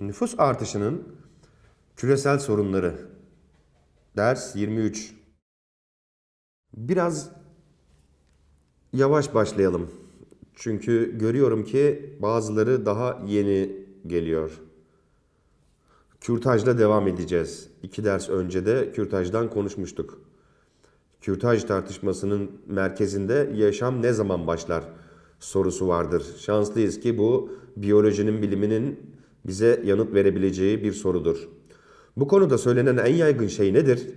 Nüfus artışının küresel sorunları. Ders 23. Biraz yavaş başlayalım. Çünkü görüyorum ki bazıları daha yeni geliyor. Kürtajla devam edeceğiz. İki ders önce de kürtajdan konuşmuştuk. Kürtaj tartışmasının merkezinde yaşam ne zaman başlar sorusu vardır. Şanslıyız ki bu biyolojinin biliminin bize yanıt verebileceği bir sorudur. Bu konuda söylenen en yaygın şey nedir?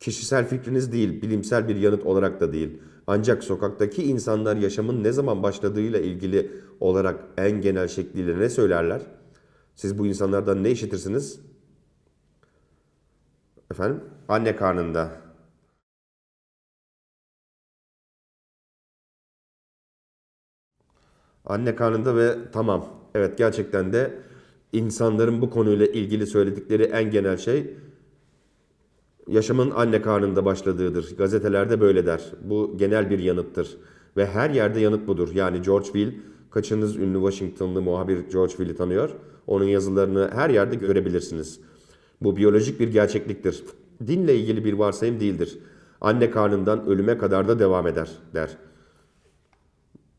Kişisel fikriniz değil, bilimsel bir yanıt olarak da değil. Ancak sokaktaki insanlar yaşamın ne zaman başladığıyla ilgili olarak en genel şekliyle ne söylerler? Siz bu insanlardan ne işitirsiniz? Efendim? Anne karnında. Anne karnında ve tamam. Evet gerçekten de insanların bu konuyla ilgili söyledikleri en genel şey yaşamın anne karnında başladığıdır. Gazetelerde böyle der. Bu genel bir yanıttır. Ve her yerde yanıt budur. Yani George Will, kaçınız ünlü Washingtonlı muhabir George Will'i tanıyor? Onun yazılarını her yerde görebilirsiniz. Bu biyolojik bir gerçekliktir. Dinle ilgili bir varsayım değildir. Anne karnından ölüme kadar da devam eder, der.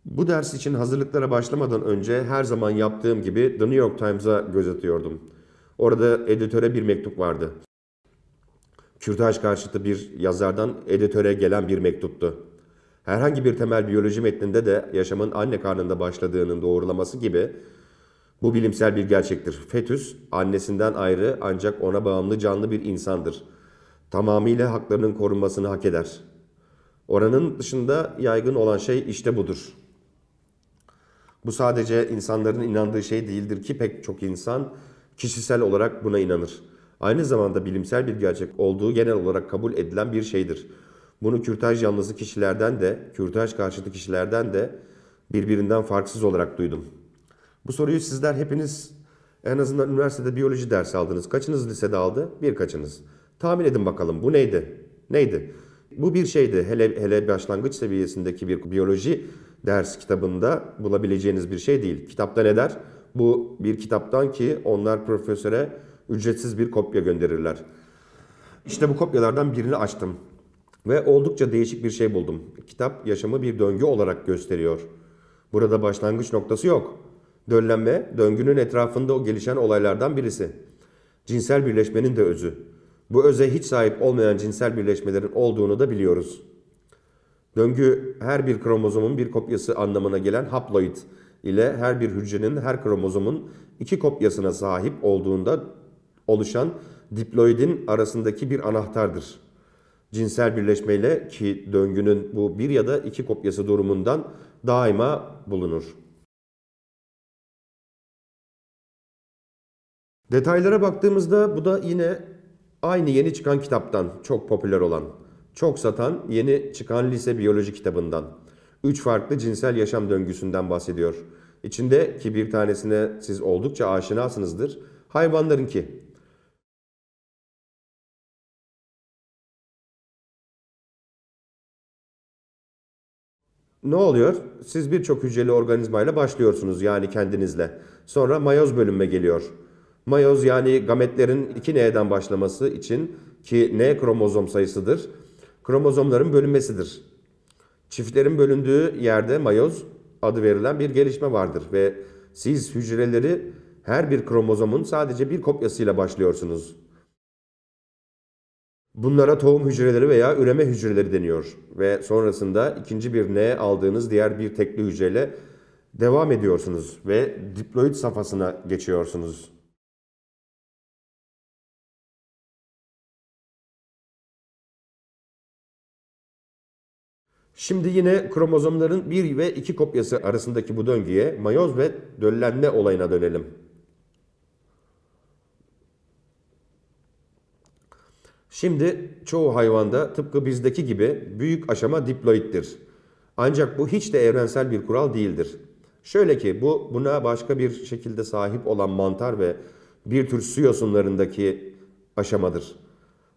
Bu ders için hazırlıklara başlamadan önce her zaman yaptığım gibi The New York Times'a göz atıyordum. Orada editöre bir mektup vardı. Kürtaj karşıtı bir yazardan editöre gelen bir mektuptu. Herhangi bir temel biyoloji metninde de yaşamın anne karnında başladığının doğrulaması gibi bu bilimsel bir gerçektir. Fetüs annesinden ayrı ancak ona bağımlı canlı bir insandır. Tamamıyla haklarının korunmasını hak eder. Oranın dışında yaygın olan şey işte budur.'' Bu sadece insanların inandığı şey değildir ki pek çok insan kişisel olarak buna inanır. Aynı zamanda bilimsel bir gerçek olduğu genel olarak kabul edilen bir şeydir. Bunu kürtaj yanlısı kişilerden de, kürtaj karşıtı kişilerden de birbirinden farksız olarak duydum. Bu soruyu sizler hepiniz en azından üniversitede biyoloji dersi aldınız. Kaçınız lisede aldı? Birkaçınız. Tahmin edin bakalım bu neydi? Neydi? Bu bir şeydi. Hele hele başlangıç seviyesindeki bir biyoloji ders kitabında bulabileceğiniz bir şey değil. Kitapta ne der? Bu bir kitaptan ki onlar profesöre ücretsiz bir kopya gönderirler. İşte bu kopyalardan birini açtım ve oldukça değişik bir şey buldum. Kitap yaşamı bir döngü olarak gösteriyor. Burada başlangıç noktası yok. Döllenme döngünün etrafında gelişen olaylardan birisi. Cinsel birleşmenin de özü. Bu öze hiç sahip olmayan cinsel birleşmelerin olduğunu da biliyoruz.'' Döngü her bir kromozomun bir kopyası anlamına gelen haploid ile her bir hücrenin her kromozomun iki kopyasına sahip olduğunda oluşan diploidin arasındaki bir anahtardır. Cinsel birleşmeyle ki döngünün bu bir ya da iki kopyası durumundan daima bulunur. Detaylara baktığımızda bu da yine aynı yeni çıkan kitaptan çok popüler olan çok satan yeni çıkan lise biyoloji kitabından. Üç farklı cinsel yaşam döngüsünden bahsediyor. İçinde ki bir tanesine siz oldukça aşinasınızdır. Hayvanların ki Ne oluyor? Siz birçok hücreli organizmayla başlıyorsunuz yani kendinizle. Sonra mayoz bölünme geliyor. Mayoz yani gametlerin 2N'den başlaması için ki N kromozom sayısıdır kromozomların bölünmesidir. Çiftlerin bölündüğü yerde mayoz adı verilen bir gelişme vardır ve siz hücreleri her bir kromozomun sadece bir kopyasıyla başlıyorsunuz. Bunlara tohum hücreleri veya üreme hücreleri deniyor ve sonrasında ikinci bir N aldığınız diğer bir tekli hücreyle devam ediyorsunuz ve diploid safhasına geçiyorsunuz. Şimdi yine kromozomların 1 ve 2 kopyası arasındaki bu döngüye mayoz ve döllenme olayına dönelim. Şimdi çoğu hayvanda tıpkı bizdeki gibi büyük aşama diploittir. Ancak bu hiç de evrensel bir kural değildir. Şöyle ki bu buna başka bir şekilde sahip olan mantar ve bir tür su yosunlarındaki aşamadır.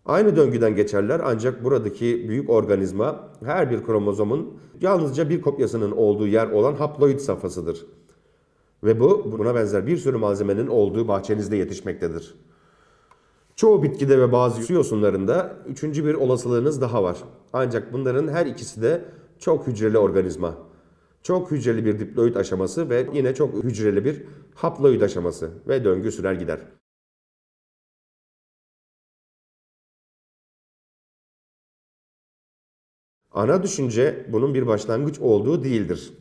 Aynı döngüden geçerler ancak buradaki büyük organizma her bir kromozomun yalnızca bir kopyasının olduğu yer olan haploid safhasıdır. Ve bu buna benzer bir sürü malzemenin olduğu bahçenizde yetişmektedir. Çoğu bitkide ve bazı su yosunlarında üçüncü bir olasılığınız daha var. Ancak bunların her ikisi de çok hücreli organizma. Çok hücreli bir diploid aşaması ve yine çok hücreli bir haploid aşaması ve döngü sürer gider. Ana düşünce bunun bir başlangıç olduğu değildir.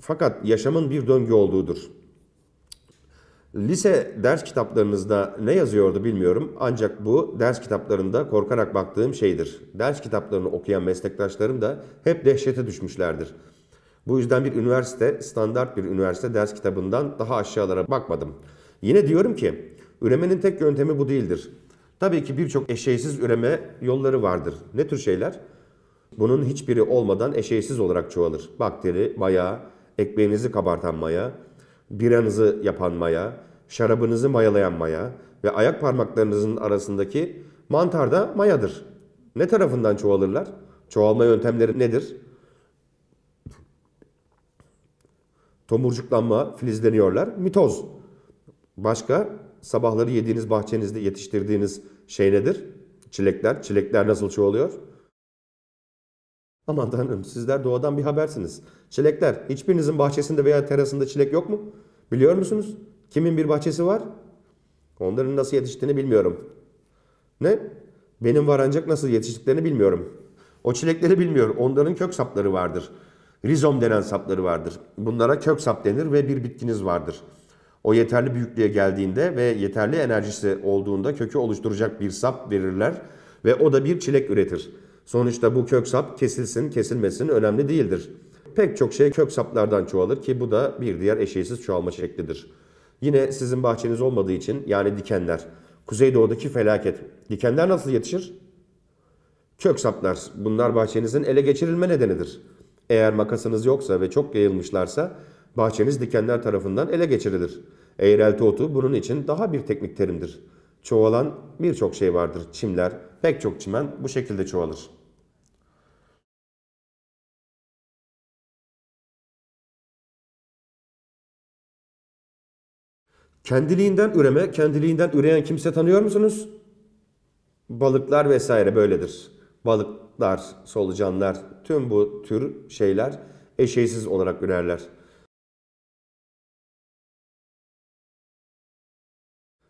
Fakat yaşamın bir döngü olduğudur. Lise ders kitaplarınızda ne yazıyordu bilmiyorum ancak bu ders kitaplarında korkarak baktığım şeydir. Ders kitaplarını okuyan meslektaşlarım da hep dehşete düşmüşlerdir. Bu yüzden bir üniversite, standart bir üniversite ders kitabından daha aşağılara bakmadım. Yine diyorum ki, üremenin tek yöntemi bu değildir. Tabii ki birçok eşeğsiz üreme yolları vardır. Ne tür şeyler? Bunun hiçbiri olmadan eşeğsiz olarak çoğalır. Bakteri, maya, ekmeğinizi kabartan maya, biranızı yapan maya, şarabınızı mayalayan maya ve ayak parmaklarınızın arasındaki mantar da mayadır. Ne tarafından çoğalırlar? Çoğalma yöntemleri nedir? Tomurcuklanma, filizleniyorlar. Mitoz. Başka sabahları yediğiniz bahçenizde yetiştirdiğiniz şey nedir? Çilekler. Çilekler nasıl çoğalıyor? Aman tanrım sizler doğadan bir habersiniz. Çilekler hiçbirinizin bahçesinde veya terasında çilek yok mu? Biliyor musunuz? Kimin bir bahçesi var? Onların nasıl yetiştiğini bilmiyorum. Ne? Benim var ancak nasıl yetiştiklerini bilmiyorum. O çilekleri bilmiyor. Onların kök sapları vardır. Rizom denen sapları vardır. Bunlara kök sap denir ve bir bitkiniz vardır. O yeterli büyüklüğe geldiğinde ve yeterli enerjisi olduğunda kökü oluşturacak bir sap verirler ve o da bir çilek üretir.'' Sonuçta bu kök sap kesilsin kesilmesin önemli değildir. Pek çok şey kök saplardan çoğalır ki bu da bir diğer eşeğsiz çoğalma şeklidir. Yine sizin bahçeniz olmadığı için yani dikenler. Kuzeydoğu'daki felaket. Dikenler nasıl yetişir? Kök saplar. Bunlar bahçenizin ele geçirilme nedenidir. Eğer makasınız yoksa ve çok yayılmışlarsa bahçeniz dikenler tarafından ele geçirilir. Eğrelti otu bunun için daha bir teknik terimdir. Çoğalan birçok şey vardır. Çimler, Pek çok çimen bu şekilde çoğalır. Kendiliğinden üreme, kendiliğinden üreyen kimse tanıyor musunuz? Balıklar vesaire böyledir. Balıklar, solucanlar, tüm bu tür şeyler eşeğsiz olarak ürerler.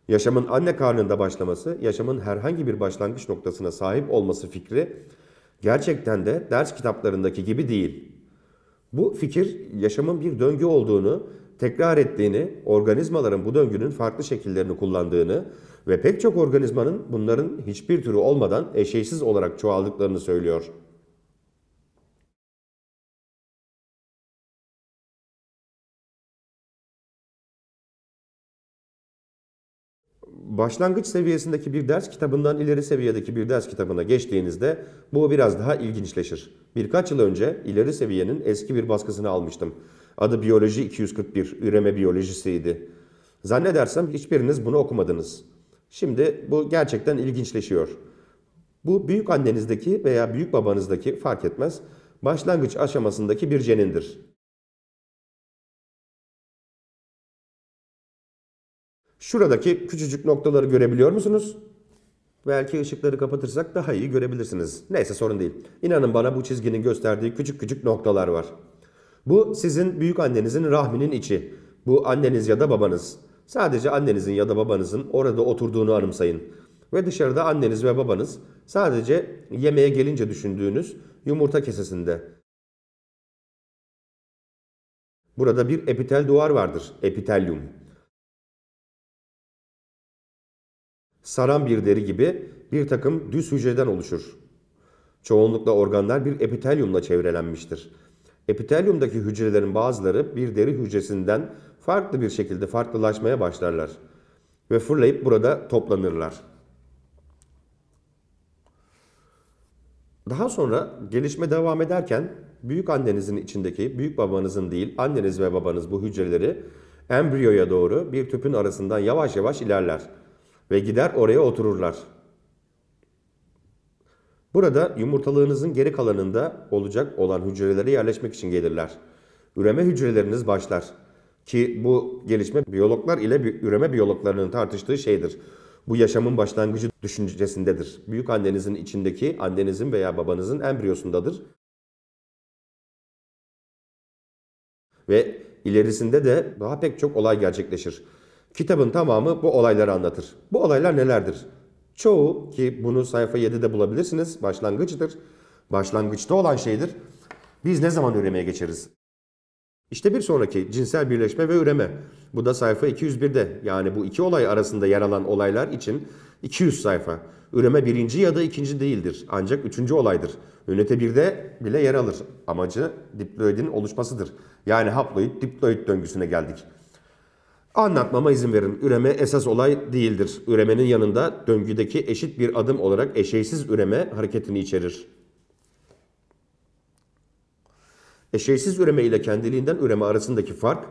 Yaşamın anne karnında başlaması, yaşamın herhangi bir başlangıç noktasına sahip olması fikri gerçekten de ders kitaplarındaki gibi değil. Bu fikir yaşamın bir döngü olduğunu, tekrar ettiğini, organizmaların bu döngünün farklı şekillerini kullandığını ve pek çok organizmanın bunların hiçbir türü olmadan eşeğsiz olarak çoğaldıklarını söylüyor.'' başlangıç seviyesindeki bir ders kitabından ileri seviyedeki bir ders kitabına geçtiğinizde bu biraz daha ilginçleşir. Birkaç yıl önce ileri seviyenin eski bir baskısını almıştım. Adı Biyoloji 241, üreme biyolojisiydi. Zannedersem hiçbiriniz bunu okumadınız. Şimdi bu gerçekten ilginçleşiyor. Bu büyük annenizdeki veya büyük babanızdaki fark etmez başlangıç aşamasındaki bir cenindir. Şuradaki küçücük noktaları görebiliyor musunuz? Belki ışıkları kapatırsak daha iyi görebilirsiniz. Neyse sorun değil. İnanın bana bu çizginin gösterdiği küçük küçük noktalar var. Bu sizin büyük annenizin rahminin içi. Bu anneniz ya da babanız. Sadece annenizin ya da babanızın orada oturduğunu anımsayın. Ve dışarıda anneniz ve babanız sadece yemeğe gelince düşündüğünüz yumurta kesesinde. Burada bir epitel duvar vardır. Epitelyum. saran bir deri gibi bir takım düz hücreden oluşur. Çoğunlukla organlar bir epitelyumla çevrelenmiştir. Epitelyumdaki hücrelerin bazıları bir deri hücresinden farklı bir şekilde farklılaşmaya başlarlar ve fırlayıp burada toplanırlar. Daha sonra gelişme devam ederken büyük annenizin içindeki büyük babanızın değil anneniz ve babanız bu hücreleri embriyoya doğru bir tüpün arasından yavaş yavaş ilerler ve gider oraya otururlar. Burada yumurtalığınızın geri kalanında olacak olan hücrelere yerleşmek için gelirler. Üreme hücreleriniz başlar. Ki bu gelişme biyologlar ile üreme biyologlarının tartıştığı şeydir. Bu yaşamın başlangıcı düşüncesindedir. Büyük annenizin içindeki annenizin veya babanızın embriyosundadır. Ve ilerisinde de daha pek çok olay gerçekleşir. Kitabın tamamı bu olayları anlatır. Bu olaylar nelerdir? Çoğu ki bunu sayfa 7'de bulabilirsiniz. Başlangıçtır. Başlangıçta olan şeydir. Biz ne zaman üremeye geçeriz? İşte bir sonraki cinsel birleşme ve üreme. Bu da sayfa 201'de. Yani bu iki olay arasında yer alan olaylar için 200 sayfa. Üreme birinci ya da ikinci değildir. Ancak üçüncü olaydır. Ünite 1'de bile yer alır. Amacı diploidin oluşmasıdır. Yani haploid diploid döngüsüne geldik. Anlatmama izin verin. Üreme esas olay değildir. Üremenin yanında döngüdeki eşit bir adım olarak eşeğsiz üreme hareketini içerir. Eşeğsiz üreme ile kendiliğinden üreme arasındaki fark,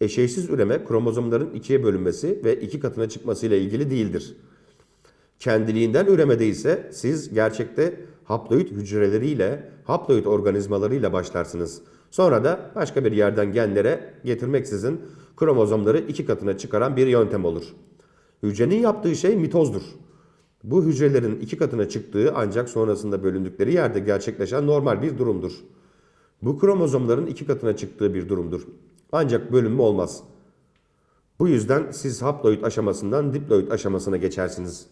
eşeğsiz üreme kromozomların ikiye bölünmesi ve iki katına çıkması ile ilgili değildir. Kendiliğinden üremede ise siz gerçekte haploid hücreleriyle, haploid organizmalarıyla başlarsınız. Sonra da başka bir yerden genlere getirmeksizin kromozomları iki katına çıkaran bir yöntem olur. Hücrenin yaptığı şey mitozdur. Bu hücrelerin iki katına çıktığı ancak sonrasında bölündükleri yerde gerçekleşen normal bir durumdur. Bu kromozomların iki katına çıktığı bir durumdur. Ancak bölünme olmaz. Bu yüzden siz haploid aşamasından diploid aşamasına geçersiniz.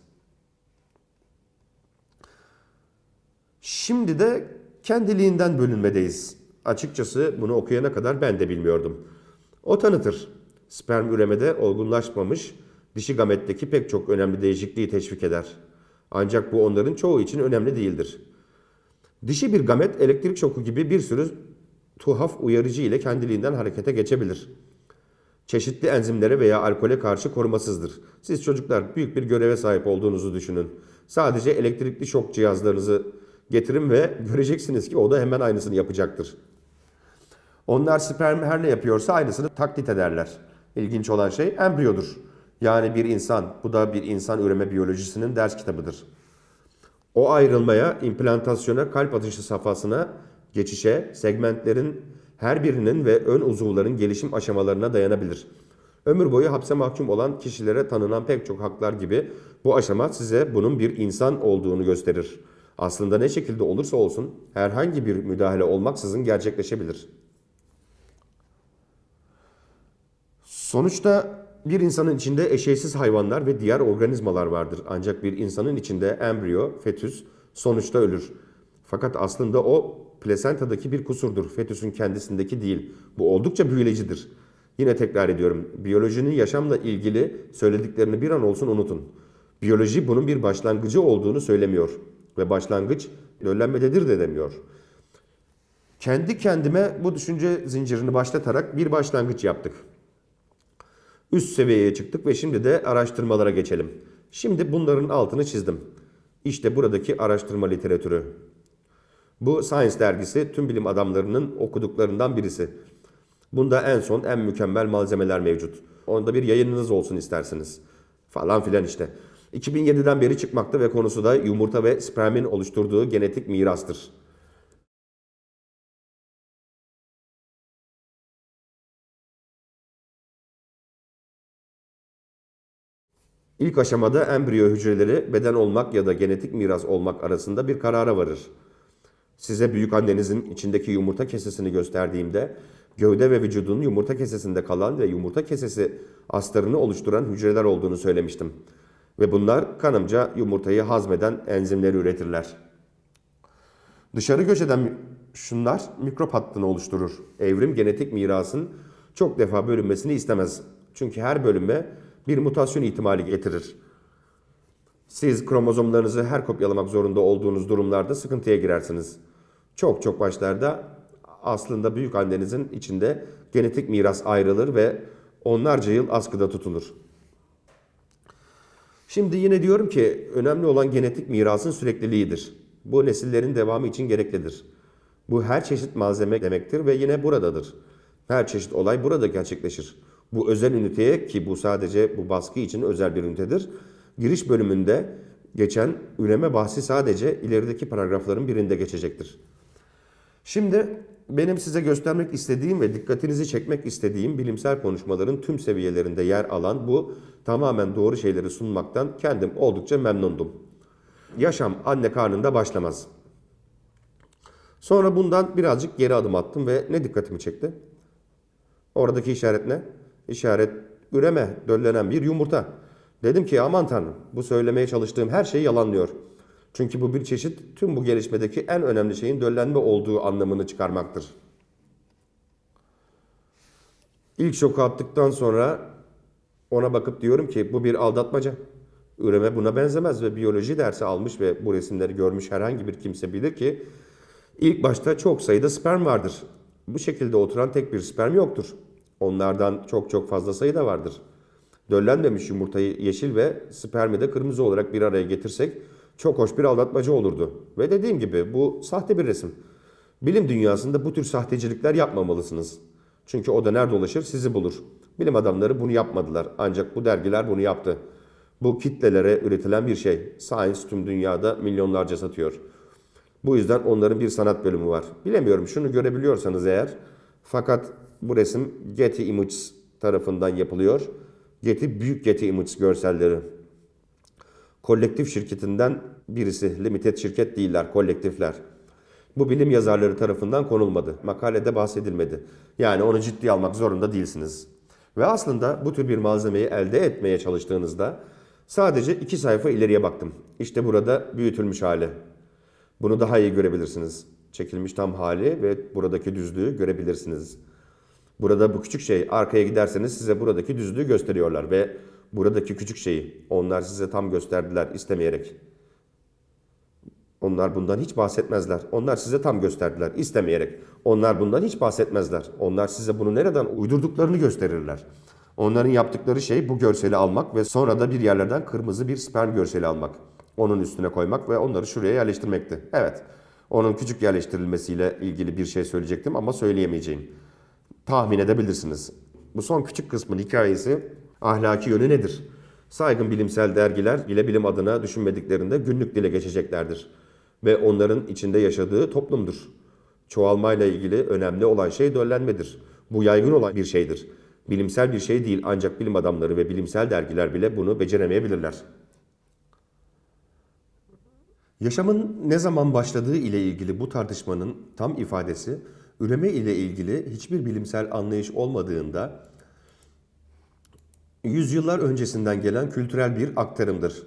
Şimdi de kendiliğinden bölünmedeyiz. Açıkçası bunu okuyana kadar ben de bilmiyordum. O tanıtır sperm üremede olgunlaşmamış dişi gametteki pek çok önemli değişikliği teşvik eder. Ancak bu onların çoğu için önemli değildir. Dişi bir gamet elektrik şoku gibi bir sürü tuhaf uyarıcı ile kendiliğinden harekete geçebilir. Çeşitli enzimlere veya alkole karşı korumasızdır. Siz çocuklar büyük bir göreve sahip olduğunuzu düşünün. Sadece elektrikli şok cihazlarınızı getirin ve göreceksiniz ki o da hemen aynısını yapacaktır. Onlar sperm her ne yapıyorsa aynısını taklit ederler ilginç olan şey embriyodur. Yani bir insan, bu da bir insan üreme biyolojisinin ders kitabıdır. O ayrılmaya, implantasyona, kalp atışı safhasına, geçişe, segmentlerin her birinin ve ön uzuvların gelişim aşamalarına dayanabilir. Ömür boyu hapse mahkum olan kişilere tanınan pek çok haklar gibi bu aşama size bunun bir insan olduğunu gösterir. Aslında ne şekilde olursa olsun herhangi bir müdahale olmaksızın gerçekleşebilir. Sonuçta bir insanın içinde eşeysiz hayvanlar ve diğer organizmalar vardır. Ancak bir insanın içinde embriyo, fetüs sonuçta ölür. Fakat aslında o plasentadaki bir kusurdur. Fetüsün kendisindeki değil. Bu oldukça büyülecidir. Yine tekrar ediyorum. Biyolojinin yaşamla ilgili söylediklerini bir an olsun unutun. Biyoloji bunun bir başlangıcı olduğunu söylemiyor. Ve başlangıç döllenmededir de demiyor. Kendi kendime bu düşünce zincirini başlatarak bir başlangıç yaptık. Üst seviyeye çıktık ve şimdi de araştırmalara geçelim. Şimdi bunların altını çizdim. İşte buradaki araştırma literatürü. Bu Science dergisi tüm bilim adamlarının okuduklarından birisi. Bunda en son en mükemmel malzemeler mevcut. Onda bir yayınınız olsun istersiniz. Falan filan işte. 2007'den beri çıkmakta ve konusu da yumurta ve spermin oluşturduğu genetik mirastır. İlk aşamada embriyo hücreleri beden olmak ya da genetik miras olmak arasında bir karara varır. Size büyük annenizin içindeki yumurta kesesini gösterdiğimde gövde ve vücudun yumurta kesesinde kalan ve yumurta kesesi astarını oluşturan hücreler olduğunu söylemiştim. Ve bunlar kanımca yumurtayı hazmeden enzimleri üretirler. Dışarı göç eden şunlar mikrop hattını oluşturur. Evrim genetik mirasın çok defa bölünmesini istemez. Çünkü her bölünme bir mutasyon ihtimali getirir. Siz kromozomlarınızı her kopyalamak zorunda olduğunuz durumlarda sıkıntıya girersiniz. Çok çok başlarda aslında büyük annenizin içinde genetik miras ayrılır ve onlarca yıl askıda tutulur. Şimdi yine diyorum ki önemli olan genetik mirasın sürekliliğidir. Bu nesillerin devamı için gereklidir. Bu her çeşit malzeme demektir ve yine buradadır. Her çeşit olay burada gerçekleşir. Bu özel üniteye ki bu sadece bu baskı için özel bir ünitedir. Giriş bölümünde geçen üneme bahsi sadece ilerideki paragrafların birinde geçecektir. Şimdi benim size göstermek istediğim ve dikkatinizi çekmek istediğim bilimsel konuşmaların tüm seviyelerinde yer alan bu tamamen doğru şeyleri sunmaktan kendim oldukça memnundum. Yaşam anne karnında başlamaz. Sonra bundan birazcık geri adım attım ve ne dikkatimi çekti? Oradaki işaret ne? işaret üreme, döllenen bir yumurta. Dedim ki aman tanrım bu söylemeye çalıştığım her şeyi yalanlıyor. Çünkü bu bir çeşit tüm bu gelişmedeki en önemli şeyin döllenme olduğu anlamını çıkarmaktır. İlk şoku attıktan sonra ona bakıp diyorum ki bu bir aldatmaca. Üreme buna benzemez ve biyoloji dersi almış ve bu resimleri görmüş herhangi bir kimse bilir ki ilk başta çok sayıda sperm vardır. Bu şekilde oturan tek bir sperm yoktur. Onlardan çok çok fazla sayıda vardır. Döllenmemiş yumurtayı yeşil ve spermi de kırmızı olarak bir araya getirsek çok hoş bir aldatmacı olurdu. Ve dediğim gibi bu sahte bir resim. Bilim dünyasında bu tür sahtecilikler yapmamalısınız. Çünkü o da nerede dolaşır sizi bulur. Bilim adamları bunu yapmadılar ancak bu dergiler bunu yaptı. Bu kitlelere üretilen bir şey. Science tüm dünyada milyonlarca satıyor. Bu yüzden onların bir sanat bölümü var. Bilemiyorum şunu görebiliyorsanız eğer fakat bu resim Getty Images tarafından yapılıyor. Getty, büyük Getty Images görselleri. Kolektif şirketinden birisi, limited şirket değiller, kolektifler. Bu bilim yazarları tarafından konulmadı. Makalede bahsedilmedi. Yani onu ciddiye almak zorunda değilsiniz. Ve aslında bu tür bir malzemeyi elde etmeye çalıştığınızda sadece iki sayfa ileriye baktım. İşte burada büyütülmüş hali. Bunu daha iyi görebilirsiniz. Çekilmiş tam hali ve buradaki düzlüğü görebilirsiniz.'' Burada bu küçük şey arkaya giderseniz size buradaki düzlüğü gösteriyorlar ve buradaki küçük şeyi onlar size tam gösterdiler istemeyerek. Onlar bundan hiç bahsetmezler. Onlar size tam gösterdiler istemeyerek. Onlar bundan hiç bahsetmezler. Onlar size bunu nereden uydurduklarını gösterirler. Onların yaptıkları şey bu görseli almak ve sonra da bir yerlerden kırmızı bir sperm görseli almak. Onun üstüne koymak ve onları şuraya yerleştirmekti. Evet, onun küçük yerleştirilmesiyle ilgili bir şey söyleyecektim ama söyleyemeyeceğim tahmin edebilirsiniz. Bu son küçük kısmın hikayesi ahlaki yönü nedir? Saygın bilimsel dergiler bile bilim adına düşünmediklerinde günlük dile geçeceklerdir ve onların içinde yaşadığı toplumdur. Çoğalmayla ilgili önemli olan şey döllenmedir. Bu yaygın olan bir şeydir. Bilimsel bir şey değil ancak bilim adamları ve bilimsel dergiler bile bunu beceremeyebilirler. Yaşamın ne zaman başladığı ile ilgili bu tartışmanın tam ifadesi Üreme ile ilgili hiçbir bilimsel anlayış olmadığında yüzyıllar öncesinden gelen kültürel bir aktarımdır.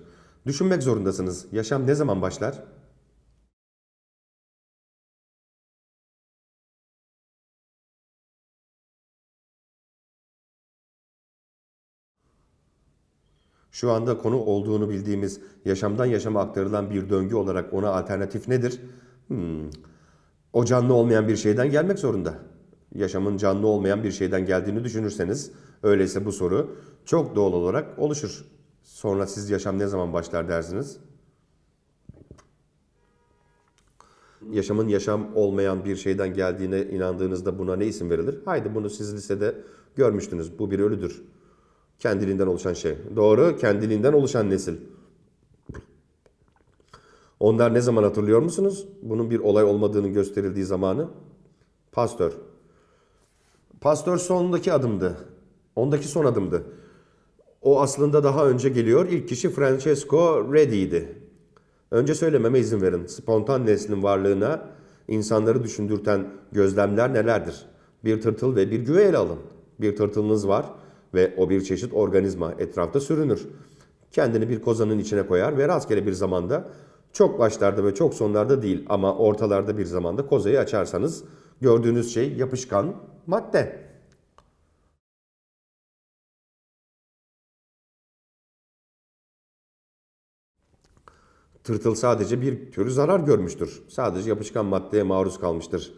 Düşünmek zorundasınız. Yaşam ne zaman başlar? Şu anda konu olduğunu bildiğimiz yaşamdan yaşama aktarılan bir döngü olarak ona alternatif nedir? Hmm o canlı olmayan bir şeyden gelmek zorunda. Yaşamın canlı olmayan bir şeyden geldiğini düşünürseniz öyleyse bu soru çok doğal olarak oluşur. Sonra siz yaşam ne zaman başlar dersiniz? Yaşamın yaşam olmayan bir şeyden geldiğine inandığınızda buna ne isim verilir? Haydi bunu siz lisede görmüştünüz. Bu bir ölüdür. Kendiliğinden oluşan şey. Doğru, kendiliğinden oluşan nesil. Onlar ne zaman hatırlıyor musunuz? Bunun bir olay olmadığını gösterildiği zamanı. Pastör. Pastör sondaki adımdı. Ondaki son adımdı. O aslında daha önce geliyor. İlk kişi Francesco Redi'ydi. Önce söylememe izin verin. Spontan neslin varlığına insanları düşündürten gözlemler nelerdir? Bir tırtıl ve bir güve ele alın. Bir tırtılınız var ve o bir çeşit organizma etrafta sürünür. Kendini bir kozanın içine koyar ve rastgele bir zamanda çok başlarda ve çok sonlarda değil ama ortalarda bir zamanda kozayı açarsanız gördüğünüz şey yapışkan madde. Tırtıl sadece bir tür zarar görmüştür. Sadece yapışkan maddeye maruz kalmıştır.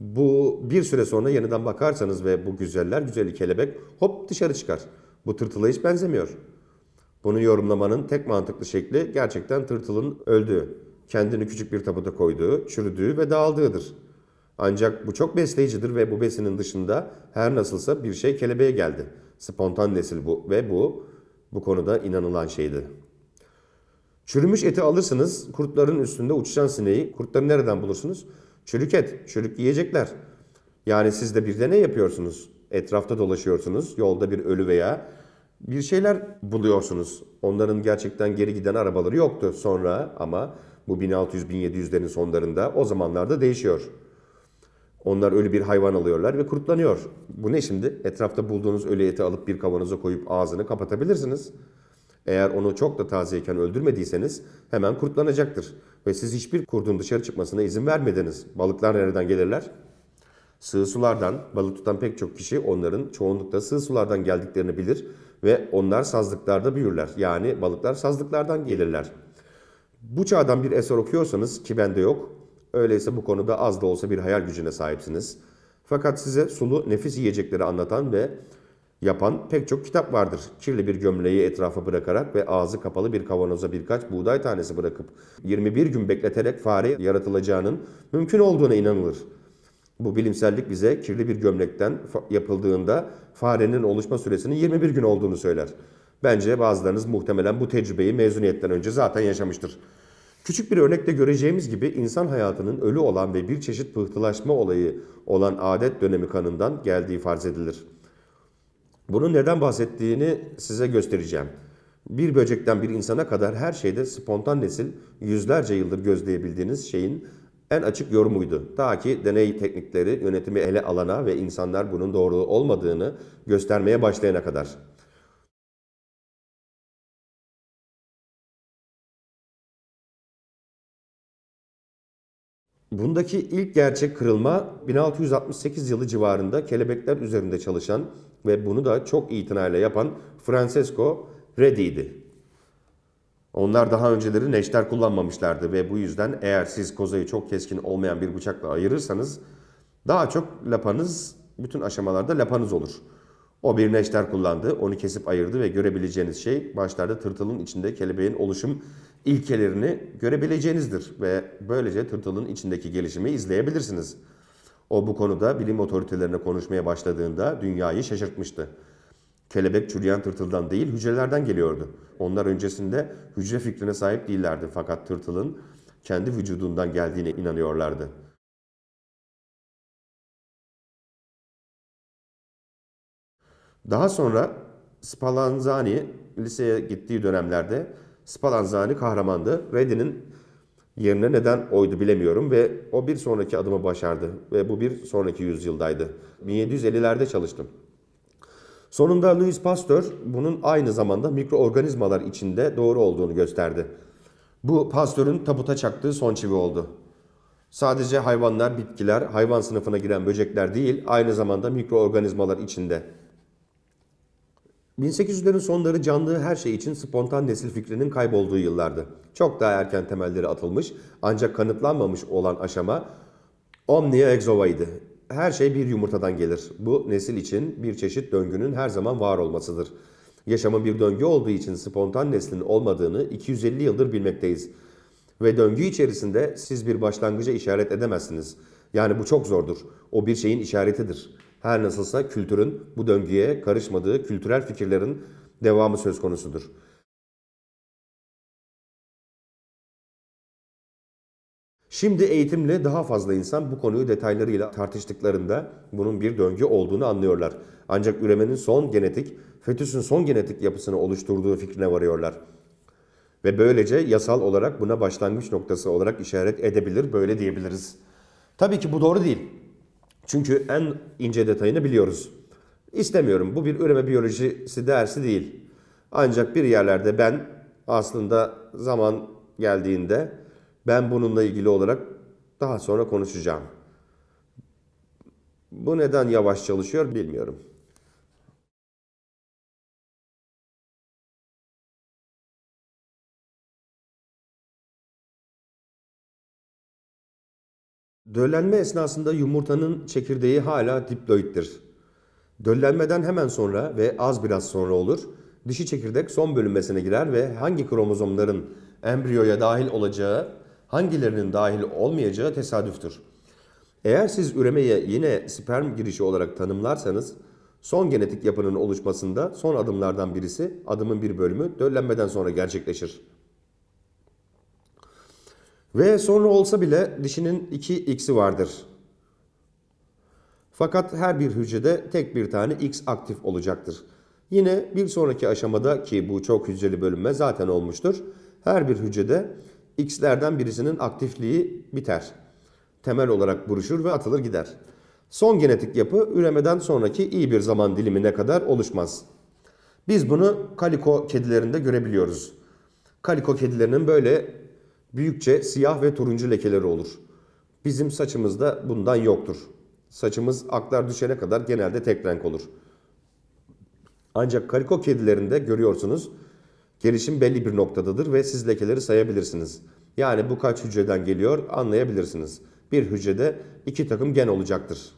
Bu bir süre sonra yeniden bakarsanız ve bu güzeller güzeli kelebek hop dışarı çıkar. Bu tırtıla hiç benzemiyor. Bunu yorumlamanın tek mantıklı şekli gerçekten tırtılın öldüğü, kendini küçük bir tabuta koyduğu, çürüdüğü ve dağıldığıdır. Ancak bu çok besleyicidir ve bu besinin dışında her nasılsa bir şey kelebeğe geldi. Spontan nesil bu ve bu bu konuda inanılan şeydi. Çürümüş eti alırsınız, kurtların üstünde uçuşan sineği, kurtları nereden bulursunuz? Çürük et, çürük yiyecekler. Yani siz de bir de ne yapıyorsunuz? Etrafta dolaşıyorsunuz, yolda bir ölü veya bir şeyler buluyorsunuz. Onların gerçekten geri giden arabaları yoktu sonra ama bu 1600-1700'lerin sonlarında o zamanlarda değişiyor. Onlar ölü bir hayvan alıyorlar ve kurutlanıyor. Bu ne şimdi? Etrafta bulduğunuz ölü eti alıp bir kavanoza koyup ağzını kapatabilirsiniz. Eğer onu çok da tazeyken öldürmediyseniz hemen kurtlanacaktır. Ve siz hiçbir kurdun dışarı çıkmasına izin vermediniz. Balıklar nereden gelirler? Sığ sulardan, balık tutan pek çok kişi onların çoğunlukla sığ sulardan geldiklerini bilir ve onlar sazlıklarda büyürler. Yani balıklar sazlıklardan gelirler. Bu çağdan bir eser okuyorsanız ki bende yok, öyleyse bu konuda az da olsa bir hayal gücüne sahipsiniz. Fakat size sulu nefis yiyecekleri anlatan ve yapan pek çok kitap vardır. Kirli bir gömleği etrafa bırakarak ve ağzı kapalı bir kavanoza birkaç buğday tanesi bırakıp 21 gün bekleterek fare yaratılacağının mümkün olduğuna inanılır.'' Bu bilimsellik bize kirli bir gömlekten yapıldığında farenin oluşma süresinin 21 gün olduğunu söyler. Bence bazılarınız muhtemelen bu tecrübeyi mezuniyetten önce zaten yaşamıştır. Küçük bir örnekte göreceğimiz gibi insan hayatının ölü olan ve bir çeşit pıhtılaşma olayı olan adet dönemi kanından geldiği farz edilir. Bunun neden bahsettiğini size göstereceğim. Bir böcekten bir insana kadar her şeyde spontan nesil yüzlerce yıldır gözleyebildiğiniz şeyin en açık yorumuydu, Ta ki deney teknikleri yönetimi ele alana ve insanlar bunun doğru olmadığını göstermeye başlayana kadar. Bundaki ilk gerçek kırılma 1668 yılı civarında kelebekler üzerinde çalışan ve bunu da çok itinayla yapan Francesco Redi'ydi. Onlar daha önceleri neşter kullanmamışlardı ve bu yüzden eğer siz kozayı çok keskin olmayan bir bıçakla ayırırsanız daha çok lapanız bütün aşamalarda lapanız olur. O bir neşter kullandı, onu kesip ayırdı ve görebileceğiniz şey başlarda tırtılın içinde kelebeğin oluşum ilkelerini görebileceğinizdir ve böylece tırtılın içindeki gelişimi izleyebilirsiniz. O bu konuda bilim otoritelerine konuşmaya başladığında dünyayı şaşırtmıştı. Kelebek çürüyen tırtıldan değil hücrelerden geliyordu. Onlar öncesinde hücre fikrine sahip değillerdi fakat tırtılın kendi vücudundan geldiğine inanıyorlardı. Daha sonra Spallanzani liseye gittiği dönemlerde Spallanzani kahramandı. Reddy'nin yerine neden oydu bilemiyorum ve o bir sonraki adımı başardı ve bu bir sonraki yüzyıldaydı. 1750'lerde çalıştım. Sonunda Louis Pasteur bunun aynı zamanda mikroorganizmalar içinde doğru olduğunu gösterdi. Bu Pasteur'ün tabuta çaktığı son çivi oldu. Sadece hayvanlar, bitkiler, hayvan sınıfına giren böcekler değil, aynı zamanda mikroorganizmalar içinde. 1800'lerin sonları canlı her şey için spontan nesil fikrinin kaybolduğu yıllardı. Çok daha erken temelleri atılmış ancak kanıtlanmamış olan aşama Omnia Exova'ydı her şey bir yumurtadan gelir. Bu nesil için bir çeşit döngünün her zaman var olmasıdır. Yaşamın bir döngü olduğu için spontan neslin olmadığını 250 yıldır bilmekteyiz. Ve döngü içerisinde siz bir başlangıca işaret edemezsiniz. Yani bu çok zordur. O bir şeyin işaretidir. Her nasılsa kültürün bu döngüye karışmadığı kültürel fikirlerin devamı söz konusudur. Şimdi eğitimle daha fazla insan bu konuyu detaylarıyla tartıştıklarında bunun bir döngü olduğunu anlıyorlar. Ancak üremenin son genetik, fetüsün son genetik yapısını oluşturduğu fikrine varıyorlar. Ve böylece yasal olarak buna başlangıç noktası olarak işaret edebilir, böyle diyebiliriz. Tabii ki bu doğru değil. Çünkü en ince detayını biliyoruz. İstemiyorum. Bu bir üreme biyolojisi dersi değil. Ancak bir yerlerde ben aslında zaman geldiğinde ben bununla ilgili olarak daha sonra konuşacağım. Bu neden yavaş çalışıyor bilmiyorum. Döllenme esnasında yumurtanın çekirdeği hala diploittir. Döllenmeden hemen sonra ve az biraz sonra olur, dişi çekirdek son bölünmesine girer ve hangi kromozomların embriyoya dahil olacağı hangilerinin dahil olmayacağı tesadüftür. Eğer siz üremeye yine sperm girişi olarak tanımlarsanız son genetik yapının oluşmasında son adımlardan birisi adımın bir bölümü döllenmeden sonra gerçekleşir. Ve sonra olsa bile dişinin iki x'i vardır. Fakat her bir hücrede tek bir tane x aktif olacaktır. Yine bir sonraki aşamada ki bu çok hücreli bölünme zaten olmuştur. Her bir hücrede X'lerden birisinin aktifliği biter. Temel olarak buruşur ve atılır gider. Son genetik yapı üremeden sonraki iyi bir zaman dilimine kadar oluşmaz. Biz bunu kaliko kedilerinde görebiliyoruz. Kaliko kedilerinin böyle büyükçe siyah ve turuncu lekeleri olur. Bizim saçımızda bundan yoktur. Saçımız aklar düşene kadar genelde tek renk olur. Ancak kaliko kedilerinde görüyorsunuz Gelişim belli bir noktadadır ve siz lekeleri sayabilirsiniz. Yani bu kaç hücreden geliyor anlayabilirsiniz. Bir hücrede iki takım gen olacaktır.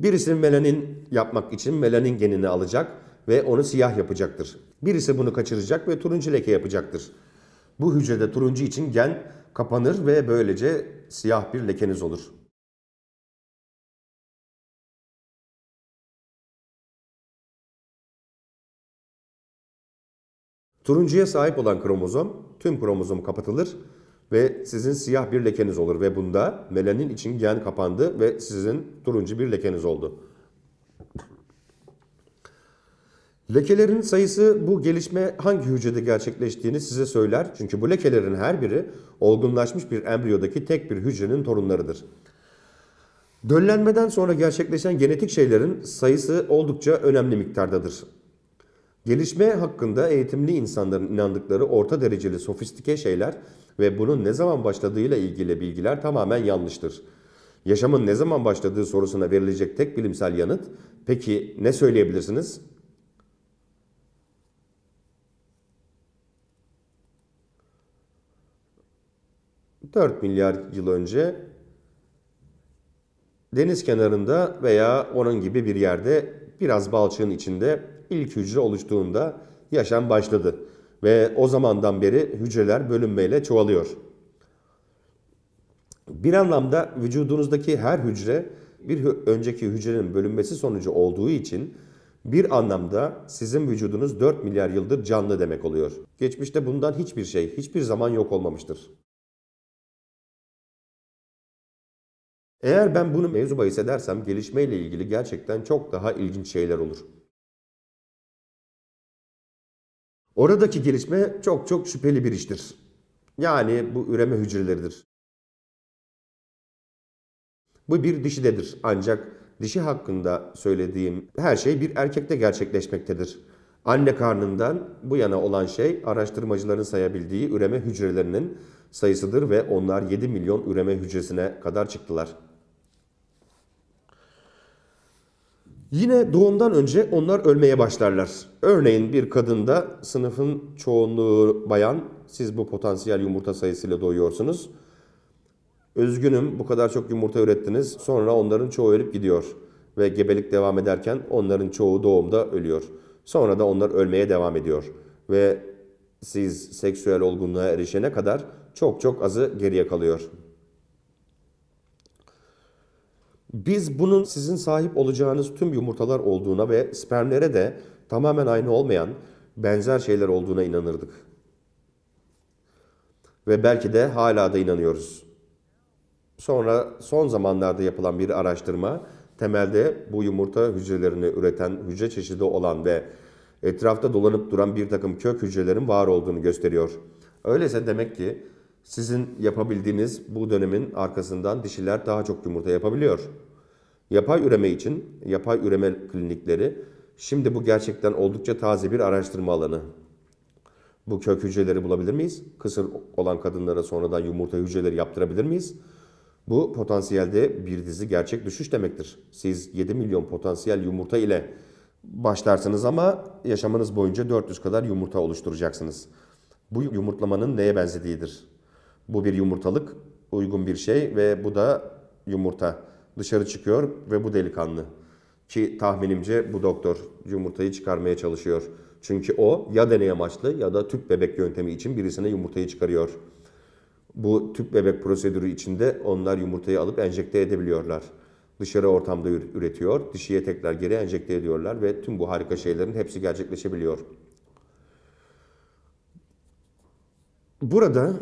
Birisi melanin yapmak için melanin genini alacak ve onu siyah yapacaktır. Birisi bunu kaçıracak ve turuncu leke yapacaktır. Bu hücrede turuncu için gen kapanır ve böylece siyah bir lekeniz olur. Turuncuya sahip olan kromozom tüm kromozom kapatılır ve sizin siyah bir lekeniz olur ve bunda melanin için gen kapandı ve sizin turuncu bir lekeniz oldu. Lekelerin sayısı bu gelişme hangi hücrede gerçekleştiğini size söyler. Çünkü bu lekelerin her biri olgunlaşmış bir embriyodaki tek bir hücrenin torunlarıdır. Döllenmeden sonra gerçekleşen genetik şeylerin sayısı oldukça önemli miktardadır. Gelişme hakkında eğitimli insanların inandıkları orta dereceli sofistike şeyler ve bunun ne zaman başladığıyla ilgili bilgiler tamamen yanlıştır. Yaşamın ne zaman başladığı sorusuna verilecek tek bilimsel yanıt, peki ne söyleyebilirsiniz? Dört milyar yıl önce deniz kenarında veya onun gibi bir yerde biraz balçığın içinde ilk hücre oluştuğunda yaşam başladı ve o zamandan beri hücreler bölünmeyle çoğalıyor. Bir anlamda vücudunuzdaki her hücre bir önceki hücrenin bölünmesi sonucu olduğu için bir anlamda sizin vücudunuz 4 milyar yıldır canlı demek oluyor. Geçmişte bundan hiçbir şey, hiçbir zaman yok olmamıştır. Eğer ben bunu mevzu bahis edersem gelişmeyle ilgili gerçekten çok daha ilginç şeyler olur. Oradaki gelişme çok çok şüpheli bir iştir. Yani bu üreme hücreleridir. Bu bir dişidedir ancak dişi hakkında söylediğim her şey bir erkekte gerçekleşmektedir. Anne karnından bu yana olan şey araştırmacıların sayabildiği üreme hücrelerinin sayısıdır ve onlar 7 milyon üreme hücresine kadar çıktılar. Yine doğumdan önce onlar ölmeye başlarlar. Örneğin bir kadında sınıfın çoğunluğu bayan, siz bu potansiyel yumurta sayısıyla doğuyorsunuz. Üzgünüm bu kadar çok yumurta ürettiniz. Sonra onların çoğu ölüp gidiyor. Ve gebelik devam ederken onların çoğu doğumda ölüyor. Sonra da onlar ölmeye devam ediyor. Ve siz seksüel olgunluğa erişene kadar çok çok azı geriye kalıyor. Biz bunun sizin sahip olacağınız tüm yumurtalar olduğuna ve spermlere de tamamen aynı olmayan benzer şeyler olduğuna inanırdık. Ve belki de hala da inanıyoruz. Sonra son zamanlarda yapılan bir araştırma temelde bu yumurta hücrelerini üreten hücre çeşidi olan ve etrafta dolanıp duran bir takım kök hücrelerin var olduğunu gösteriyor. Öyleyse demek ki sizin yapabildiğiniz bu dönemin arkasından dişiler daha çok yumurta yapabiliyor. Yapay üreme için yapay üreme klinikleri şimdi bu gerçekten oldukça taze bir araştırma alanı. Bu kök hücreleri bulabilir miyiz? Kısır olan kadınlara sonradan yumurta hücreleri yaptırabilir miyiz? Bu potansiyelde bir dizi gerçek düşüş demektir. Siz 7 milyon potansiyel yumurta ile başlarsınız ama yaşamınız boyunca 400 kadar yumurta oluşturacaksınız. Bu yumurtlamanın neye benzediğidir? Bu bir yumurtalık uygun bir şey ve bu da yumurta. Dışarı çıkıyor ve bu delikanlı. Ki tahminimce bu doktor yumurtayı çıkarmaya çalışıyor. Çünkü o ya deney amaçlı ya da tüp bebek yöntemi için birisine yumurtayı çıkarıyor. Bu tüp bebek prosedürü içinde onlar yumurtayı alıp enjekte edebiliyorlar. Dışarı ortamda üretiyor, dişiye tekrar geri enjekte ediyorlar ve tüm bu harika şeylerin hepsi gerçekleşebiliyor. Burada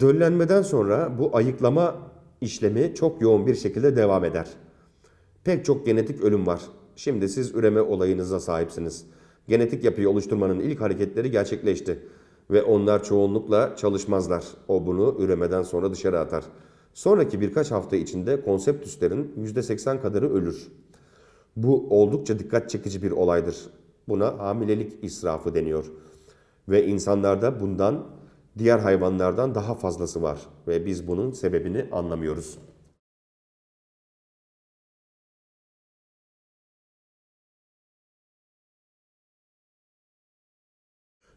Döllenmeden sonra bu ayıklama işlemi çok yoğun bir şekilde devam eder. Pek çok genetik ölüm var. Şimdi siz üreme olayınıza sahipsiniz. Genetik yapıyı oluşturmanın ilk hareketleri gerçekleşti ve onlar çoğunlukla çalışmazlar. O bunu üremeden sonra dışarı atar. Sonraki birkaç hafta içinde konseptüslerin %80 kadarı ölür. Bu oldukça dikkat çekici bir olaydır. Buna hamilelik israfı deniyor. Ve insanlarda bundan diğer hayvanlardan daha fazlası var ve biz bunun sebebini anlamıyoruz.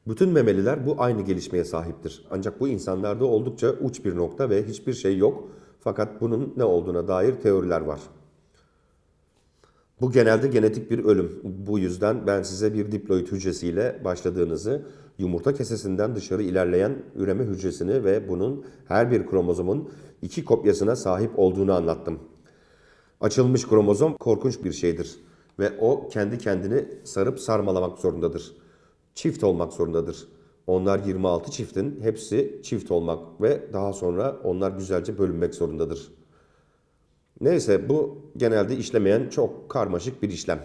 Bütün memeliler bu aynı gelişmeye sahiptir. Ancak bu insanlarda oldukça uç bir nokta ve hiçbir şey yok. Fakat bunun ne olduğuna dair teoriler var. Bu genelde genetik bir ölüm. Bu yüzden ben size bir diploid hücresiyle başladığınızı yumurta kesesinden dışarı ilerleyen üreme hücresini ve bunun her bir kromozomun iki kopyasına sahip olduğunu anlattım. Açılmış kromozom korkunç bir şeydir ve o kendi kendini sarıp sarmalamak zorundadır. Çift olmak zorundadır. Onlar 26 çiftin hepsi çift olmak ve daha sonra onlar güzelce bölünmek zorundadır. Neyse bu genelde işlemeyen çok karmaşık bir işlem.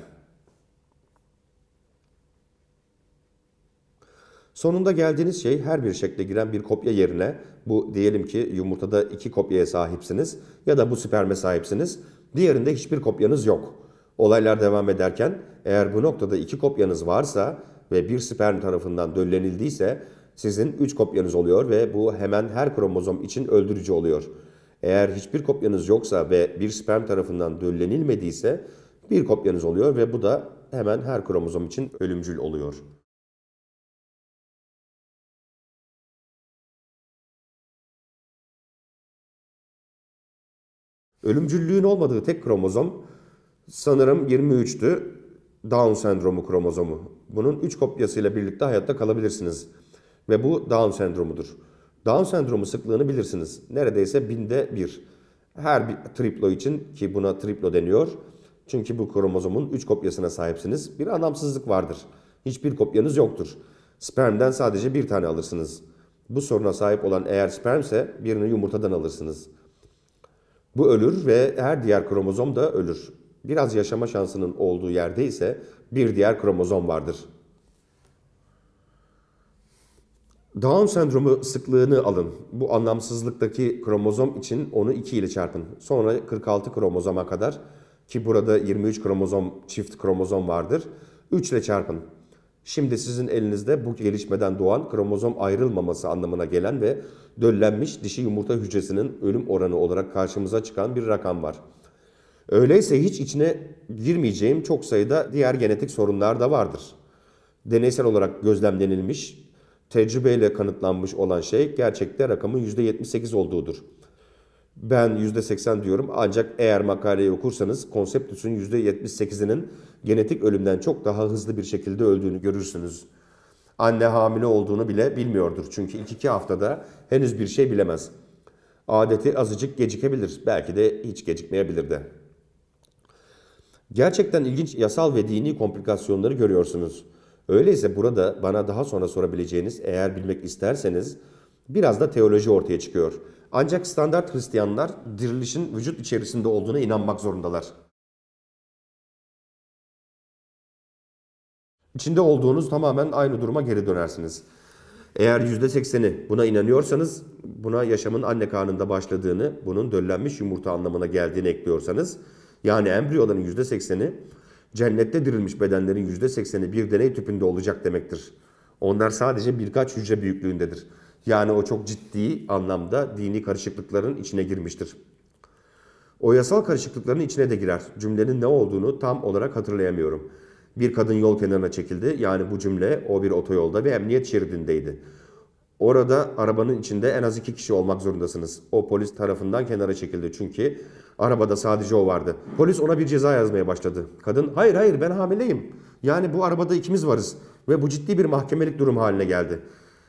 Sonunda geldiğiniz şey her bir şekle giren bir kopya yerine bu diyelim ki yumurtada iki kopyaya sahipsiniz ya da bu sperme sahipsiniz. Diğerinde hiçbir kopyanız yok. Olaylar devam ederken eğer bu noktada iki kopyanız varsa ve bir sperm tarafından döllenildiyse sizin 3 kopyanız oluyor ve bu hemen her kromozom için öldürücü oluyor. Eğer hiçbir kopyanız yoksa ve bir sperm tarafından döllenilmediyse bir kopyanız oluyor ve bu da hemen her kromozom için ölümcül oluyor. Ölümcüllüğün olmadığı tek kromozom sanırım 23'tü. Down sendromu kromozomu. Bunun 3 kopyasıyla birlikte hayatta kalabilirsiniz. Ve bu Down sendromudur. Down sendromu sıklığını bilirsiniz. Neredeyse binde bir. Her bir triplo için ki buna triplo deniyor. Çünkü bu kromozomun 3 kopyasına sahipsiniz. Bir anlamsızlık vardır. Hiçbir kopyanız yoktur. Spermden sadece bir tane alırsınız. Bu soruna sahip olan eğer spermse birini yumurtadan alırsınız.'' Bu ölür ve her diğer kromozom da ölür. Biraz yaşama şansının olduğu yerde ise bir diğer kromozom vardır. Down sendromu sıklığını alın. Bu anlamsızlıktaki kromozom için onu 2 ile çarpın. Sonra 46 kromozoma kadar ki burada 23 kromozom çift kromozom vardır. 3 ile çarpın. Şimdi sizin elinizde bu gelişmeden doğan kromozom ayrılmaması anlamına gelen ve döllenmiş dişi yumurta hücresinin ölüm oranı olarak karşımıza çıkan bir rakam var. Öyleyse hiç içine girmeyeceğim çok sayıda diğer genetik sorunlar da vardır. Deneysel olarak gözlemlenilmiş, tecrübeyle kanıtlanmış olan şey gerçekte rakamın %78 olduğudur. Ben %80 diyorum ancak eğer makaleyi okursanız Konseptus'un %78'inin genetik ölümden çok daha hızlı bir şekilde öldüğünü görürsünüz. Anne hamile olduğunu bile bilmiyordur. Çünkü ilk iki haftada henüz bir şey bilemez. Adeti azıcık gecikebilir. Belki de hiç gecikmeyebilir de. Gerçekten ilginç yasal ve dini komplikasyonları görüyorsunuz. Öyleyse burada bana daha sonra sorabileceğiniz eğer bilmek isterseniz biraz da teoloji ortaya çıkıyor. Ancak standart Hristiyanlar dirilişin vücut içerisinde olduğuna inanmak zorundalar. içinde olduğunuz tamamen aynı duruma geri dönersiniz. Eğer %80'i buna inanıyorsanız, buna yaşamın anne karnında başladığını, bunun döllenmiş yumurta anlamına geldiğini ekliyorsanız, yani embriyoların %80'i cennette dirilmiş bedenlerin %80'i bir deney tüpünde olacak demektir. Onlar sadece birkaç hücre büyüklüğündedir. Yani o çok ciddi anlamda dini karışıklıkların içine girmiştir. O yasal karışıklıkların içine de girer. Cümlenin ne olduğunu tam olarak hatırlayamıyorum.'' Bir kadın yol kenarına çekildi. Yani bu cümle o bir otoyolda ve emniyet şeridindeydi. Orada arabanın içinde en az iki kişi olmak zorundasınız. O polis tarafından kenara çekildi çünkü arabada sadece o vardı. Polis ona bir ceza yazmaya başladı. Kadın hayır hayır ben hamileyim. Yani bu arabada ikimiz varız ve bu ciddi bir mahkemelik durum haline geldi.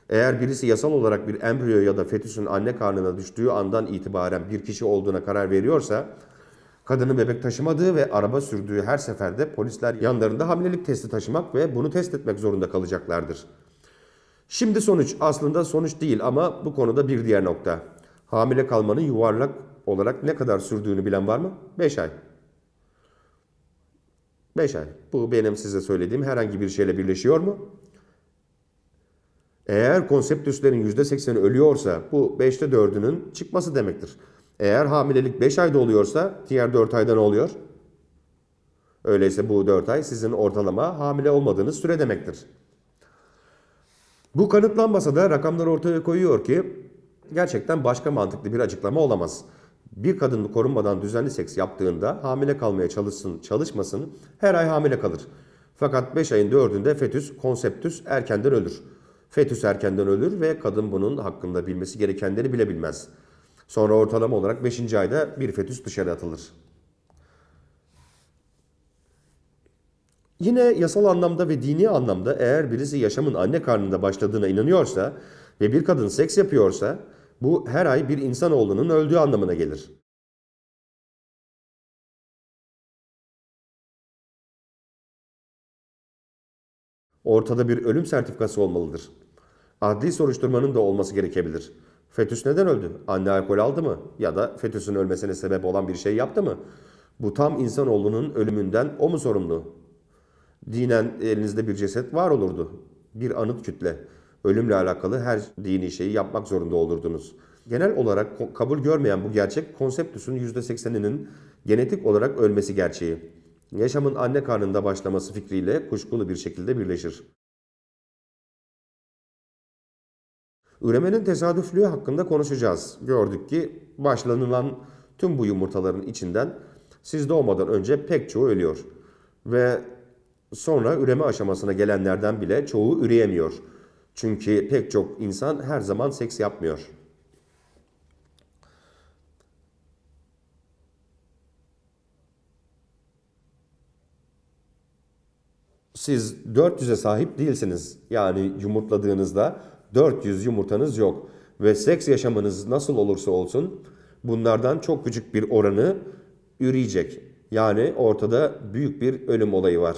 Eğer birisi yasal olarak bir embriyo ya da fetüsün anne karnına düştüğü andan itibaren bir kişi olduğuna karar veriyorsa Kadının bebek taşımadığı ve araba sürdüğü her seferde polisler yanlarında hamilelik testi taşımak ve bunu test etmek zorunda kalacaklardır. Şimdi sonuç aslında sonuç değil ama bu konuda bir diğer nokta. Hamile kalmanın yuvarlak olarak ne kadar sürdüğünü bilen var mı? 5 ay. 5 ay. Bu benim size söylediğim herhangi bir şeyle birleşiyor mu? Eğer konseptüslerin %80'i ölüyorsa bu 5'te 4'ünün çıkması demektir. Eğer hamilelik 5 ayda oluyorsa diğer 4 ayda ne oluyor? Öyleyse bu 4 ay sizin ortalama hamile olmadığınız süre demektir. Bu kanıtlanmasa da rakamlar ortaya koyuyor ki gerçekten başka mantıklı bir açıklama olamaz. Bir kadın korunmadan düzenli seks yaptığında hamile kalmaya çalışsın çalışmasın her ay hamile kalır. Fakat 5 ayın 4'ünde fetüs konseptüs erkenden ölür. Fetüs erkenden ölür ve kadın bunun hakkında bilmesi gerekenleri bile bilmez. Sonra ortalama olarak 5. ayda bir fetüs dışarı atılır. Yine yasal anlamda ve dini anlamda eğer birisi yaşamın anne karnında başladığına inanıyorsa ve bir kadın seks yapıyorsa bu her ay bir insanoğlunun öldüğü anlamına gelir. Ortada bir ölüm sertifikası olmalıdır. Adli soruşturmanın da olması gerekebilir. Fetüs neden öldü? Anne alkol aldı mı? Ya da fetüsün ölmesine sebep olan bir şey yaptı mı? Bu tam insanoğlunun ölümünden o mu sorumlu? Dinen elinizde bir ceset var olurdu. Bir anıt kütle. Ölümle alakalı her dini şeyi yapmak zorunda olurdunuz. Genel olarak kabul görmeyen bu gerçek konseptüsün %80'inin genetik olarak ölmesi gerçeği. Yaşamın anne karnında başlaması fikriyle kuşkulu bir şekilde birleşir. Üremenin tesadüflüğü hakkında konuşacağız. Gördük ki başlanılan tüm bu yumurtaların içinden siz doğmadan önce pek çoğu ölüyor. Ve sonra üreme aşamasına gelenlerden bile çoğu üreyemiyor. Çünkü pek çok insan her zaman seks yapmıyor. Siz 400'e sahip değilsiniz. Yani yumurtladığınızda 400 yumurtanız yok ve seks yaşamınız nasıl olursa olsun bunlardan çok küçük bir oranı üreyecek. Yani ortada büyük bir ölüm olayı var.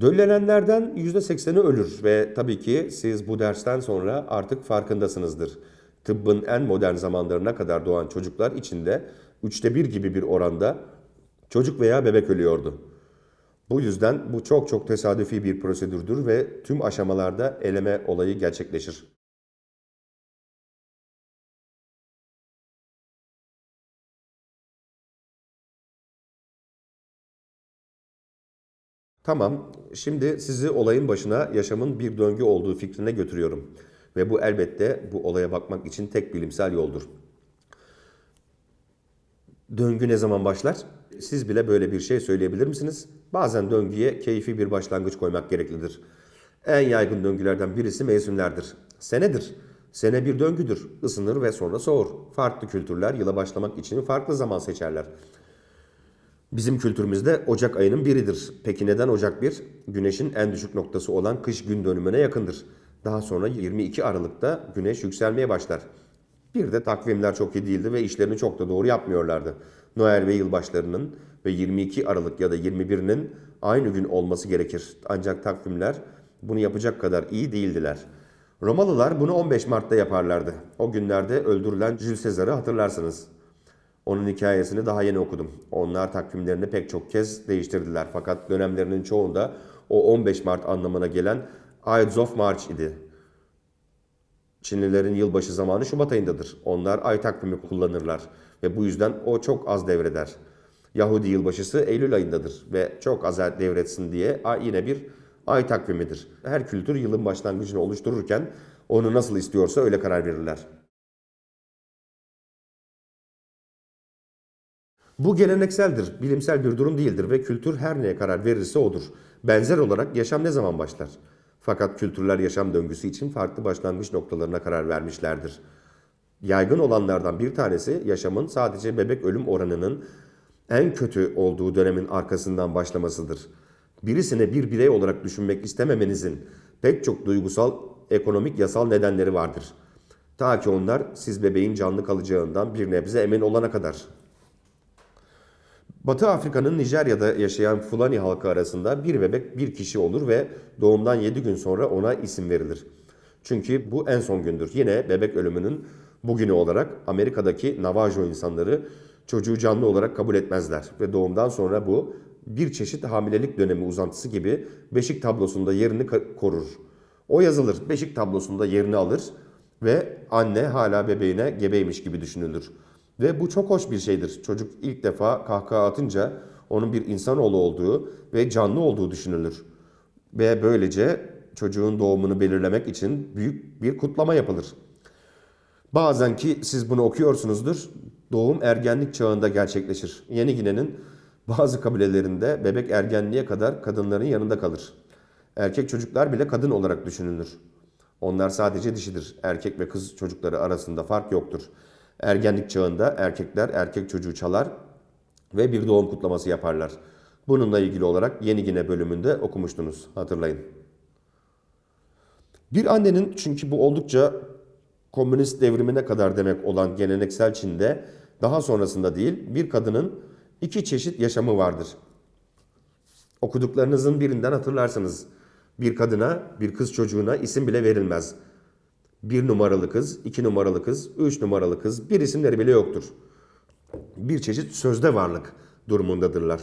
Döllenenlerden %80'i ölür ve tabii ki siz bu dersten sonra artık farkındasınızdır tıbbın en modern zamanlarına kadar doğan çocuklar içinde üçte bir gibi bir oranda çocuk veya bebek ölüyordu. Bu yüzden bu çok çok tesadüfi bir prosedürdür ve tüm aşamalarda eleme olayı gerçekleşir. Tamam, şimdi sizi olayın başına yaşamın bir döngü olduğu fikrine götürüyorum. Ve bu elbette bu olaya bakmak için tek bilimsel yoldur. Döngü ne zaman başlar? Siz bile böyle bir şey söyleyebilir misiniz? Bazen döngüye keyfi bir başlangıç koymak gereklidir. En yaygın döngülerden birisi mevsimlerdir. Senedir. Sene bir döngüdür. Isınır ve sonra soğur. Farklı kültürler yıla başlamak için farklı zaman seçerler. Bizim kültürümüzde Ocak ayının biridir. Peki neden Ocak 1? Güneşin en düşük noktası olan kış gün dönümüne yakındır. Daha sonra 22 Aralık'ta güneş yükselmeye başlar. Bir de takvimler çok iyi değildi ve işlerini çok da doğru yapmıyorlardı. Noel ve yılbaşlarının ve 22 Aralık ya da 21'inin aynı gün olması gerekir. Ancak takvimler bunu yapacak kadar iyi değildiler. Romalılar bunu 15 Mart'ta yaparlardı. O günlerde öldürülen Jules Caesar'ı hatırlarsınız. Onun hikayesini daha yeni okudum. Onlar takvimlerini pek çok kez değiştirdiler fakat dönemlerinin çoğunda o 15 Mart anlamına gelen Ides of March idi. Çinlilerin yılbaşı zamanı Şubat ayındadır. Onlar ay takvimi kullanırlar ve bu yüzden o çok az devreder. Yahudi yılbaşısı Eylül ayındadır ve çok az er devretsin diye yine bir ay takvimidir. Her kültür yılın başlangıcını oluştururken onu nasıl istiyorsa öyle karar verirler. Bu gelenekseldir, bilimsel bir durum değildir ve kültür her neye karar verirse odur. Benzer olarak yaşam ne zaman başlar? Fakat kültürler yaşam döngüsü için farklı başlangıç noktalarına karar vermişlerdir. Yaygın olanlardan bir tanesi yaşamın sadece bebek ölüm oranının en kötü olduğu dönemin arkasından başlamasıdır. Birisine bir birey olarak düşünmek istememenizin pek çok duygusal, ekonomik, yasal nedenleri vardır. Ta ki onlar siz bebeğin canlı kalacağından bir nebze emin olana kadar. Batı Afrika'nın Nijerya'da yaşayan Fulani halkı arasında bir bebek bir kişi olur ve doğumdan 7 gün sonra ona isim verilir. Çünkü bu en son gündür. Yine bebek ölümünün bugünü olarak Amerika'daki Navajo insanları çocuğu canlı olarak kabul etmezler ve doğumdan sonra bu bir çeşit hamilelik dönemi uzantısı gibi beşik tablosunda yerini korur. O yazılır, beşik tablosunda yerini alır ve anne hala bebeğine gebeymiş gibi düşünülür. Ve bu çok hoş bir şeydir. Çocuk ilk defa kahkaha atınca onun bir insanoğlu olduğu ve canlı olduğu düşünülür. Ve böylece çocuğun doğumunu belirlemek için büyük bir kutlama yapılır. Bazen ki siz bunu okuyorsunuzdur, doğum ergenlik çağında gerçekleşir. Yeni Gine'nin bazı kabilelerinde bebek ergenliğe kadar kadınların yanında kalır. Erkek çocuklar bile kadın olarak düşünülür. Onlar sadece dişidir. Erkek ve kız çocukları arasında fark yoktur. Ergenlik çağında erkekler erkek çocuğu çalar ve bir doğum kutlaması yaparlar. Bununla ilgili olarak Yeni Gine bölümünde okumuştunuz hatırlayın. Bir annenin çünkü bu oldukça komünist devrimine kadar demek olan geleneksel Çin'de daha sonrasında değil bir kadının iki çeşit yaşamı vardır. Okuduklarınızın birinden hatırlarsınız. Bir kadına, bir kız çocuğuna isim bile verilmez. Bir numaralı kız, iki numaralı kız, üç numaralı kız, bir isimleri bile yoktur. Bir çeşit sözde varlık durumundadırlar.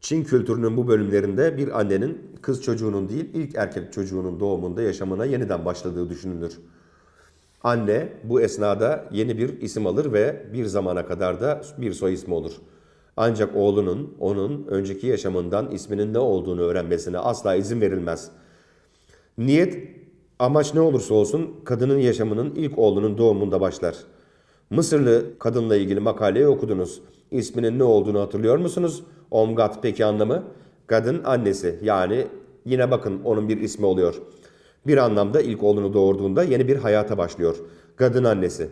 Çin kültürünün bu bölümlerinde bir annenin kız çocuğunun değil ilk erkek çocuğunun doğumunda yaşamına yeniden başladığı düşünülür. Anne bu esnada yeni bir isim alır ve bir zamana kadar da bir soy ismi olur. Ancak oğlunun onun önceki yaşamından isminin ne olduğunu öğrenmesine asla izin verilmez. Niyet Amaç ne olursa olsun kadının yaşamının ilk oğlunun doğumunda başlar. Mısırlı kadınla ilgili makaleyi okudunuz. İsminin ne olduğunu hatırlıyor musunuz? Omgat peki anlamı? Kadın annesi yani yine bakın onun bir ismi oluyor. Bir anlamda ilk oğlunu doğurduğunda yeni bir hayata başlıyor. Kadın annesi.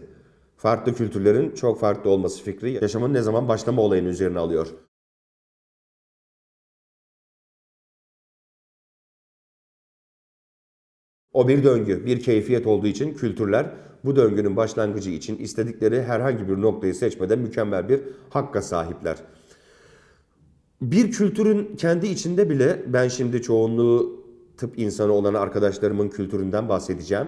Farklı kültürlerin çok farklı olması fikri yaşamın ne zaman başlama olayını üzerine alıyor. O bir döngü, bir keyfiyet olduğu için kültürler bu döngünün başlangıcı için istedikleri herhangi bir noktayı seçmeden mükemmel bir hakka sahipler. Bir kültürün kendi içinde bile ben şimdi çoğunluğu tıp insanı olan arkadaşlarımın kültüründen bahsedeceğim.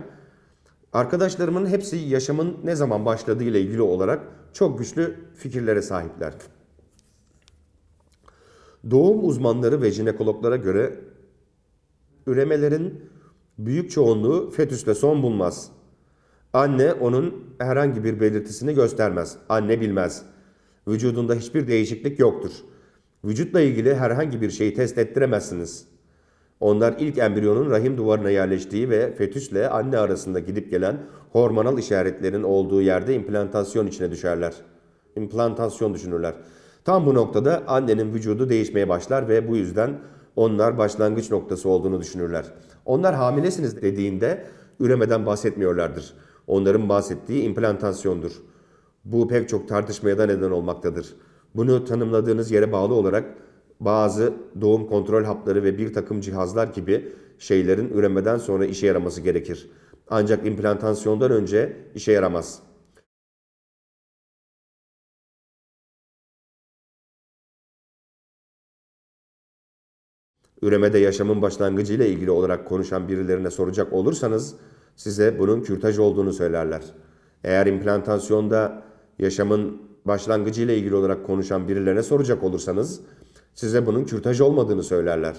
Arkadaşlarımın hepsi yaşamın ne zaman başladığı ile ilgili olarak çok güçlü fikirlere sahipler. Doğum uzmanları ve jinekologlara göre üremelerin büyük çoğunluğu fetüsle son bulmaz. Anne onun herhangi bir belirtisini göstermez. Anne bilmez. Vücudunda hiçbir değişiklik yoktur. Vücutla ilgili herhangi bir şeyi test ettiremezsiniz. Onlar ilk embriyonun rahim duvarına yerleştiği ve fetüsle anne arasında gidip gelen hormonal işaretlerin olduğu yerde implantasyon içine düşerler. İmplantasyon düşünürler. Tam bu noktada annenin vücudu değişmeye başlar ve bu yüzden onlar başlangıç noktası olduğunu düşünürler. Onlar hamilesiniz dediğinde üremeden bahsetmiyorlardır. Onların bahsettiği implantasyondur. Bu pek çok tartışmaya da neden olmaktadır. Bunu tanımladığınız yere bağlı olarak bazı doğum kontrol hapları ve bir takım cihazlar gibi şeylerin üremeden sonra işe yaraması gerekir. Ancak implantasyondan önce işe yaramaz.'' üremede yaşamın başlangıcı ile ilgili olarak konuşan birilerine soracak olursanız size bunun kürtaj olduğunu söylerler. Eğer implantasyonda yaşamın başlangıcı ile ilgili olarak konuşan birilerine soracak olursanız size bunun kürtaj olmadığını söylerler.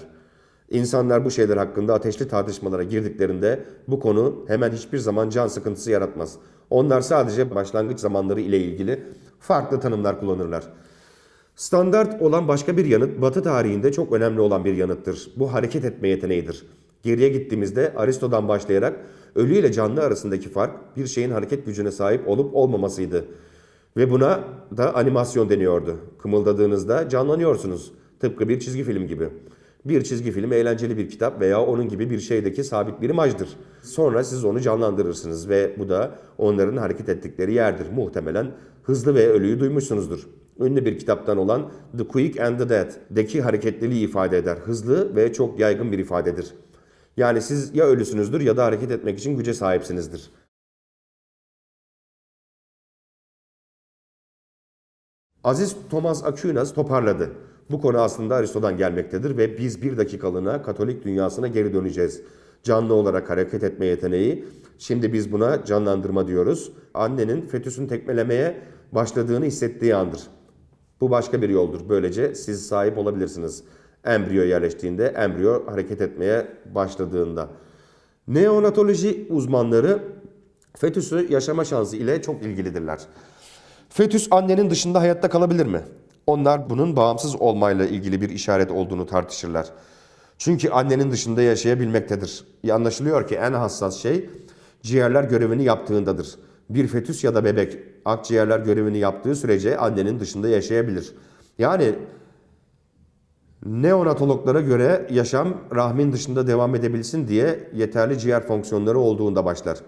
İnsanlar bu şeyler hakkında ateşli tartışmalara girdiklerinde bu konu hemen hiçbir zaman can sıkıntısı yaratmaz. Onlar sadece başlangıç zamanları ile ilgili farklı tanımlar kullanırlar. Standart olan başka bir yanıt Batı tarihinde çok önemli olan bir yanıttır. Bu hareket etme yeteneğidir. Geriye gittiğimizde Aristo'dan başlayarak ölü ile canlı arasındaki fark bir şeyin hareket gücüne sahip olup olmamasıydı. Ve buna da animasyon deniyordu. Kımıldadığınızda canlanıyorsunuz. Tıpkı bir çizgi film gibi. Bir çizgi film eğlenceli bir kitap veya onun gibi bir şeydeki sabit bir imajdır. Sonra siz onu canlandırırsınız ve bu da onların hareket ettikleri yerdir. Muhtemelen hızlı ve ölüyü duymuşsunuzdur. Ünlü bir kitaptan olan The Quick and the Dead'deki hareketliliği ifade eder. Hızlı ve çok yaygın bir ifadedir. Yani siz ya ölüsünüzdür ya da hareket etmek için güce sahipsinizdir. Aziz Thomas Aquinas toparladı. Bu konu aslında Aristo'dan gelmektedir ve biz bir dakikalığına Katolik dünyasına geri döneceğiz. Canlı olarak hareket etme yeteneği, şimdi biz buna canlandırma diyoruz. Annenin fetüsün tekmelemeye başladığını hissettiği andır. Bu başka bir yoldur. Böylece siz sahip olabilirsiniz. Embriyo yerleştiğinde, embriyo hareket etmeye başladığında. Neonatoloji uzmanları fetüsü yaşama şansı ile çok ilgilidirler. Fetüs annenin dışında hayatta kalabilir mi? Onlar bunun bağımsız olmayla ilgili bir işaret olduğunu tartışırlar. Çünkü annenin dışında yaşayabilmektedir. Anlaşılıyor ki en hassas şey ciğerler görevini yaptığındadır. Bir fetüs ya da bebek akciğerler görevini yaptığı sürece annenin dışında yaşayabilir. Yani neonatologlara göre yaşam rahmin dışında devam edebilsin diye yeterli ciğer fonksiyonları olduğunda başlar.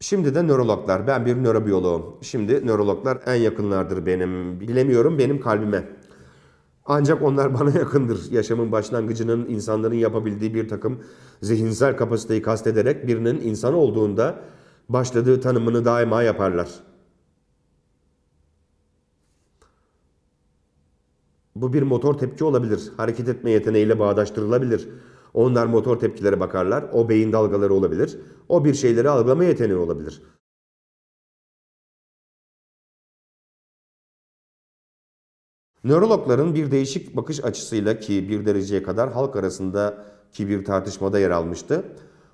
Şimdi de nörologlar. Ben bir nörobiyoloğum. Şimdi nörologlar en yakınlardır benim. Bilemiyorum benim kalbime. Ancak onlar bana yakındır. Yaşamın başlangıcının insanların yapabildiği bir takım zihinsel kapasiteyi kastederek birinin insan olduğunda başladığı tanımını daima yaparlar. Bu bir motor tepki olabilir. Hareket etme yeteneğiyle bağdaştırılabilir. Onlar motor tepkilere bakarlar. O beyin dalgaları olabilir. O bir şeyleri algılama yeteneği olabilir. Nörologların bir değişik bakış açısıyla ki bir dereceye kadar halk arasında ki bir tartışmada yer almıştı.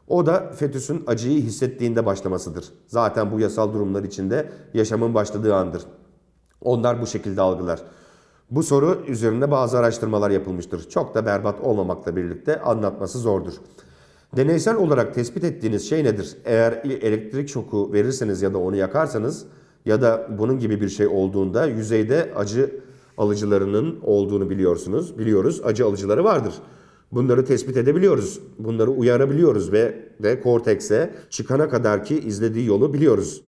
O da fetüsün acıyı hissettiğinde başlamasıdır. Zaten bu yasal durumlar içinde yaşamın başladığı andır. Onlar bu şekilde algılar. Bu soru üzerinde bazı araştırmalar yapılmıştır. Çok da berbat olmamakla birlikte anlatması zordur. Deneysel olarak tespit ettiğiniz şey nedir? Eğer elektrik şoku verirseniz ya da onu yakarsanız ya da bunun gibi bir şey olduğunda yüzeyde acı alıcılarının olduğunu biliyorsunuz. Biliyoruz acı alıcıları vardır. Bunları tespit edebiliyoruz. Bunları uyarabiliyoruz ve ve kortekse çıkana kadar ki izlediği yolu biliyoruz.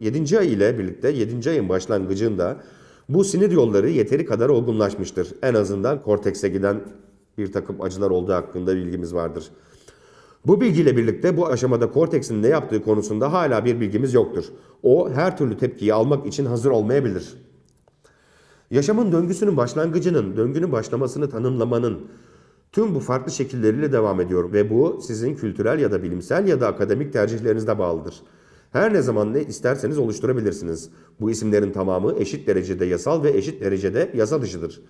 Yedinci ay ile birlikte yedinci ayın başlangıcında bu sinir yolları yeteri kadar olgunlaşmıştır. En azından kortekse giden bir takım acılar olduğu hakkında bilgimiz vardır. Bu bilgiyle birlikte bu aşamada korteksin ne yaptığı konusunda hala bir bilgimiz yoktur. O her türlü tepkiyi almak için hazır olmayabilir. Yaşamın döngüsünün başlangıcının, döngünün başlamasını tanımlamanın tüm bu farklı şekilleriyle devam ediyor ve bu sizin kültürel ya da bilimsel ya da akademik tercihlerinizde bağlıdır. Her ne zaman ne isterseniz oluşturabilirsiniz. Bu isimlerin tamamı eşit derecede yasal ve eşit derecede yasa dışıdır.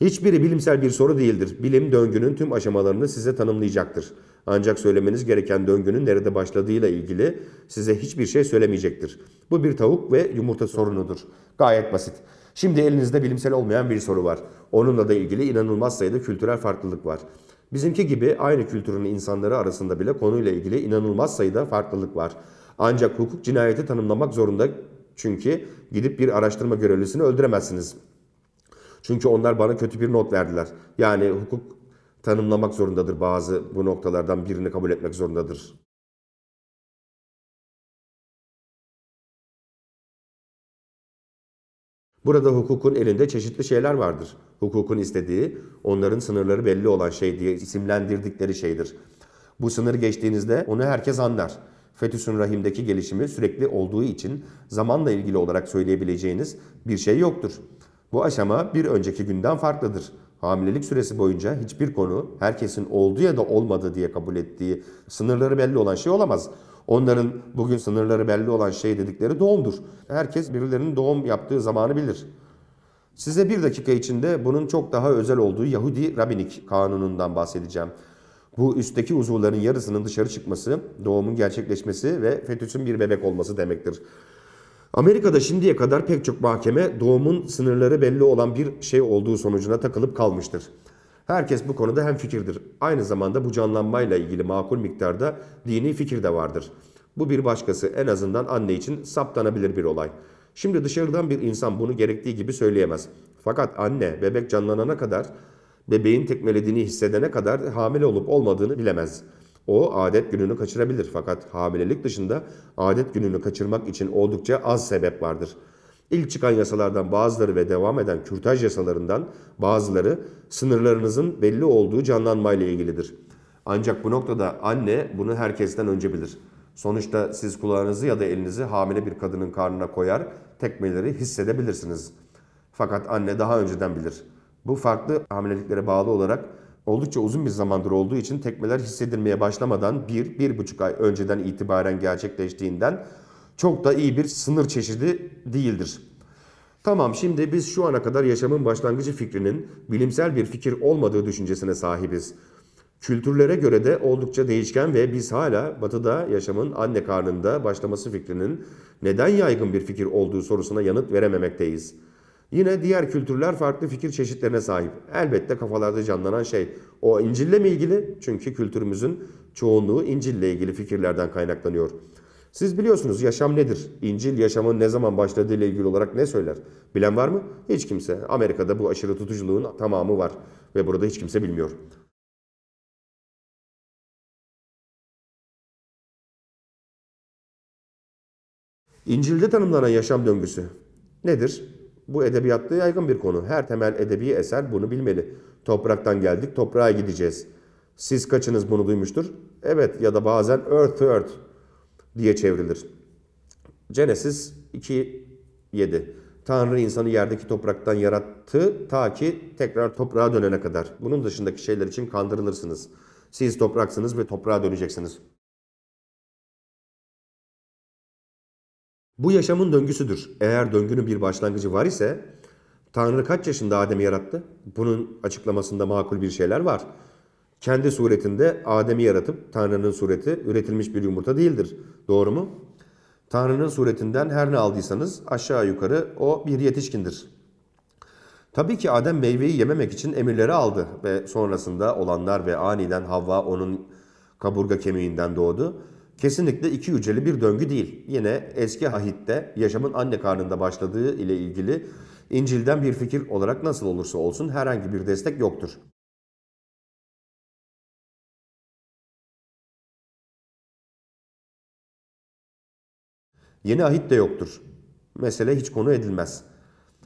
Hiçbiri bilimsel bir soru değildir. Bilim döngünün tüm aşamalarını size tanımlayacaktır. Ancak söylemeniz gereken döngünün nerede başladığıyla ilgili size hiçbir şey söylemeyecektir. Bu bir tavuk ve yumurta sorunudur. Gayet basit. Şimdi elinizde bilimsel olmayan bir soru var. Onunla da ilgili inanılmaz sayıda kültürel farklılık var. Bizimki gibi aynı kültürün insanları arasında bile konuyla ilgili inanılmaz sayıda farklılık var. Ancak hukuk cinayeti tanımlamak zorunda çünkü gidip bir araştırma görevlisini öldüremezsiniz. Çünkü onlar bana kötü bir not verdiler. Yani hukuk tanımlamak zorundadır bazı bu noktalardan birini kabul etmek zorundadır. Burada hukukun elinde çeşitli şeyler vardır. Hukukun istediği, onların sınırları belli olan şey diye isimlendirdikleri şeydir. Bu sınır geçtiğinizde onu herkes anlar. Fetüsün rahimdeki gelişimi sürekli olduğu için zamanla ilgili olarak söyleyebileceğiniz bir şey yoktur. Bu aşama bir önceki günden farklıdır. Hamilelik süresi boyunca hiçbir konu herkesin oldu ya da olmadı diye kabul ettiği sınırları belli olan şey olamaz. Onların bugün sınırları belli olan şey dedikleri doğumdur. Herkes birilerinin doğum yaptığı zamanı bilir. Size bir dakika içinde bunun çok daha özel olduğu Yahudi rabinik kanunundan bahsedeceğim. Bu üstteki uzuvların yarısının dışarı çıkması, doğumun gerçekleşmesi ve fetüsün bir bebek olması demektir. Amerika'da şimdiye kadar pek çok mahkeme doğumun sınırları belli olan bir şey olduğu sonucuna takılıp kalmıştır. Herkes bu konuda hem fikirdir. Aynı zamanda bu canlanmayla ilgili makul miktarda dini fikir de vardır. Bu bir başkası en azından anne için saptanabilir bir olay. Şimdi dışarıdan bir insan bunu gerektiği gibi söyleyemez. Fakat anne bebek canlanana kadar, bebeğin tekmelediğini hissedene kadar hamile olup olmadığını bilemez.'' O adet gününü kaçırabilir fakat hamilelik dışında adet gününü kaçırmak için oldukça az sebep vardır. İlk çıkan yasalardan bazıları ve devam eden kürtaj yasalarından bazıları sınırlarınızın belli olduğu canlanmayla ilgilidir. Ancak bu noktada anne bunu herkesten önce bilir. Sonuçta siz kulağınızı ya da elinizi hamile bir kadının karnına koyar, tekmeleri hissedebilirsiniz. Fakat anne daha önceden bilir. Bu farklı hamileliklere bağlı olarak oldukça uzun bir zamandır olduğu için tekmeler hissedilmeye başlamadan 1-1,5 ay önceden itibaren gerçekleştiğinden çok da iyi bir sınır çeşidi değildir. Tamam şimdi biz şu ana kadar yaşamın başlangıcı fikrinin bilimsel bir fikir olmadığı düşüncesine sahibiz. Kültürlere göre de oldukça değişken ve biz hala batıda yaşamın anne karnında başlaması fikrinin neden yaygın bir fikir olduğu sorusuna yanıt verememekteyiz.'' Yine diğer kültürler farklı fikir çeşitlerine sahip. Elbette kafalarda canlanan şey o İncil'le mi ilgili? Çünkü kültürümüzün çoğunluğu İncil'le ilgili fikirlerden kaynaklanıyor. Siz biliyorsunuz yaşam nedir? İncil yaşamın ne zaman başladığı ile ilgili olarak ne söyler? Bilen var mı? Hiç kimse. Amerika'da bu aşırı tutuculuğun tamamı var ve burada hiç kimse bilmiyor. İncil'de tanımlanan yaşam döngüsü nedir? Bu edebiyatta yaygın bir konu. Her temel edebi eser bunu bilmeli. Topraktan geldik, toprağa gideceğiz. Siz kaçınız bunu duymuştur? Evet ya da bazen earth to earth diye çevrilir. Genesis 2.7 Tanrı insanı yerdeki topraktan yarattı ta ki tekrar toprağa dönene kadar. Bunun dışındaki şeyler için kandırılırsınız. Siz topraksınız ve toprağa döneceksiniz. Bu yaşamın döngüsüdür. Eğer döngünün bir başlangıcı var ise Tanrı kaç yaşında Adem'i yarattı? Bunun açıklamasında makul bir şeyler var. Kendi suretinde Adem'i yaratıp Tanrı'nın sureti üretilmiş bir yumurta değildir. Doğru mu? Tanrı'nın suretinden her ne aldıysanız aşağı yukarı o bir yetişkindir. Tabii ki Adem meyveyi yememek için emirleri aldı ve sonrasında olanlar ve aniden Havva onun kaburga kemiğinden doğdu. Kesinlikle iki yüceli bir döngü değil. Yine eski ahitte yaşamın anne karnında başladığı ile ilgili İncil'den bir fikir olarak nasıl olursa olsun herhangi bir destek yoktur. Yeni ahit de yoktur. Mesele hiç konu edilmez.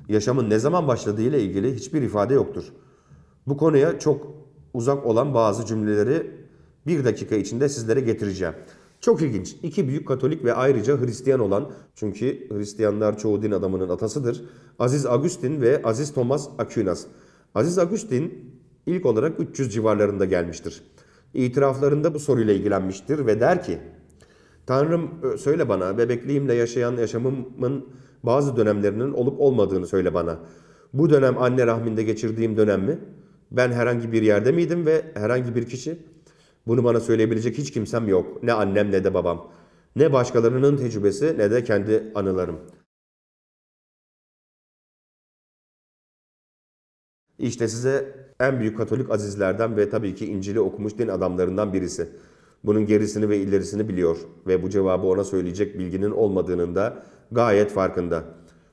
Yaşamın ne zaman başladığı ile ilgili hiçbir ifade yoktur. Bu konuya çok uzak olan bazı cümleleri bir dakika içinde sizlere getireceğim. Çok ilginç. İki büyük Katolik ve ayrıca Hristiyan olan, çünkü Hristiyanlar çoğu din adamının atasıdır. Aziz Agustin ve Aziz Thomas Aquinas. Aziz Agustin ilk olarak 300 civarlarında gelmiştir. İtiraflarında bu soruyla ilgilenmiştir ve der ki, Tanrım söyle bana bebekliğimle yaşayan yaşamımın bazı dönemlerinin olup olmadığını söyle bana. Bu dönem anne rahminde geçirdiğim dönem mi? Ben herhangi bir yerde miydim ve herhangi bir kişi? Bunu bana söyleyebilecek hiç kimsem yok. Ne annem ne de babam. Ne başkalarının tecrübesi ne de kendi anılarım. İşte size en büyük Katolik azizlerden ve tabii ki İncil'i okumuş din adamlarından birisi. Bunun gerisini ve ilerisini biliyor ve bu cevabı ona söyleyecek bilginin olmadığının da gayet farkında.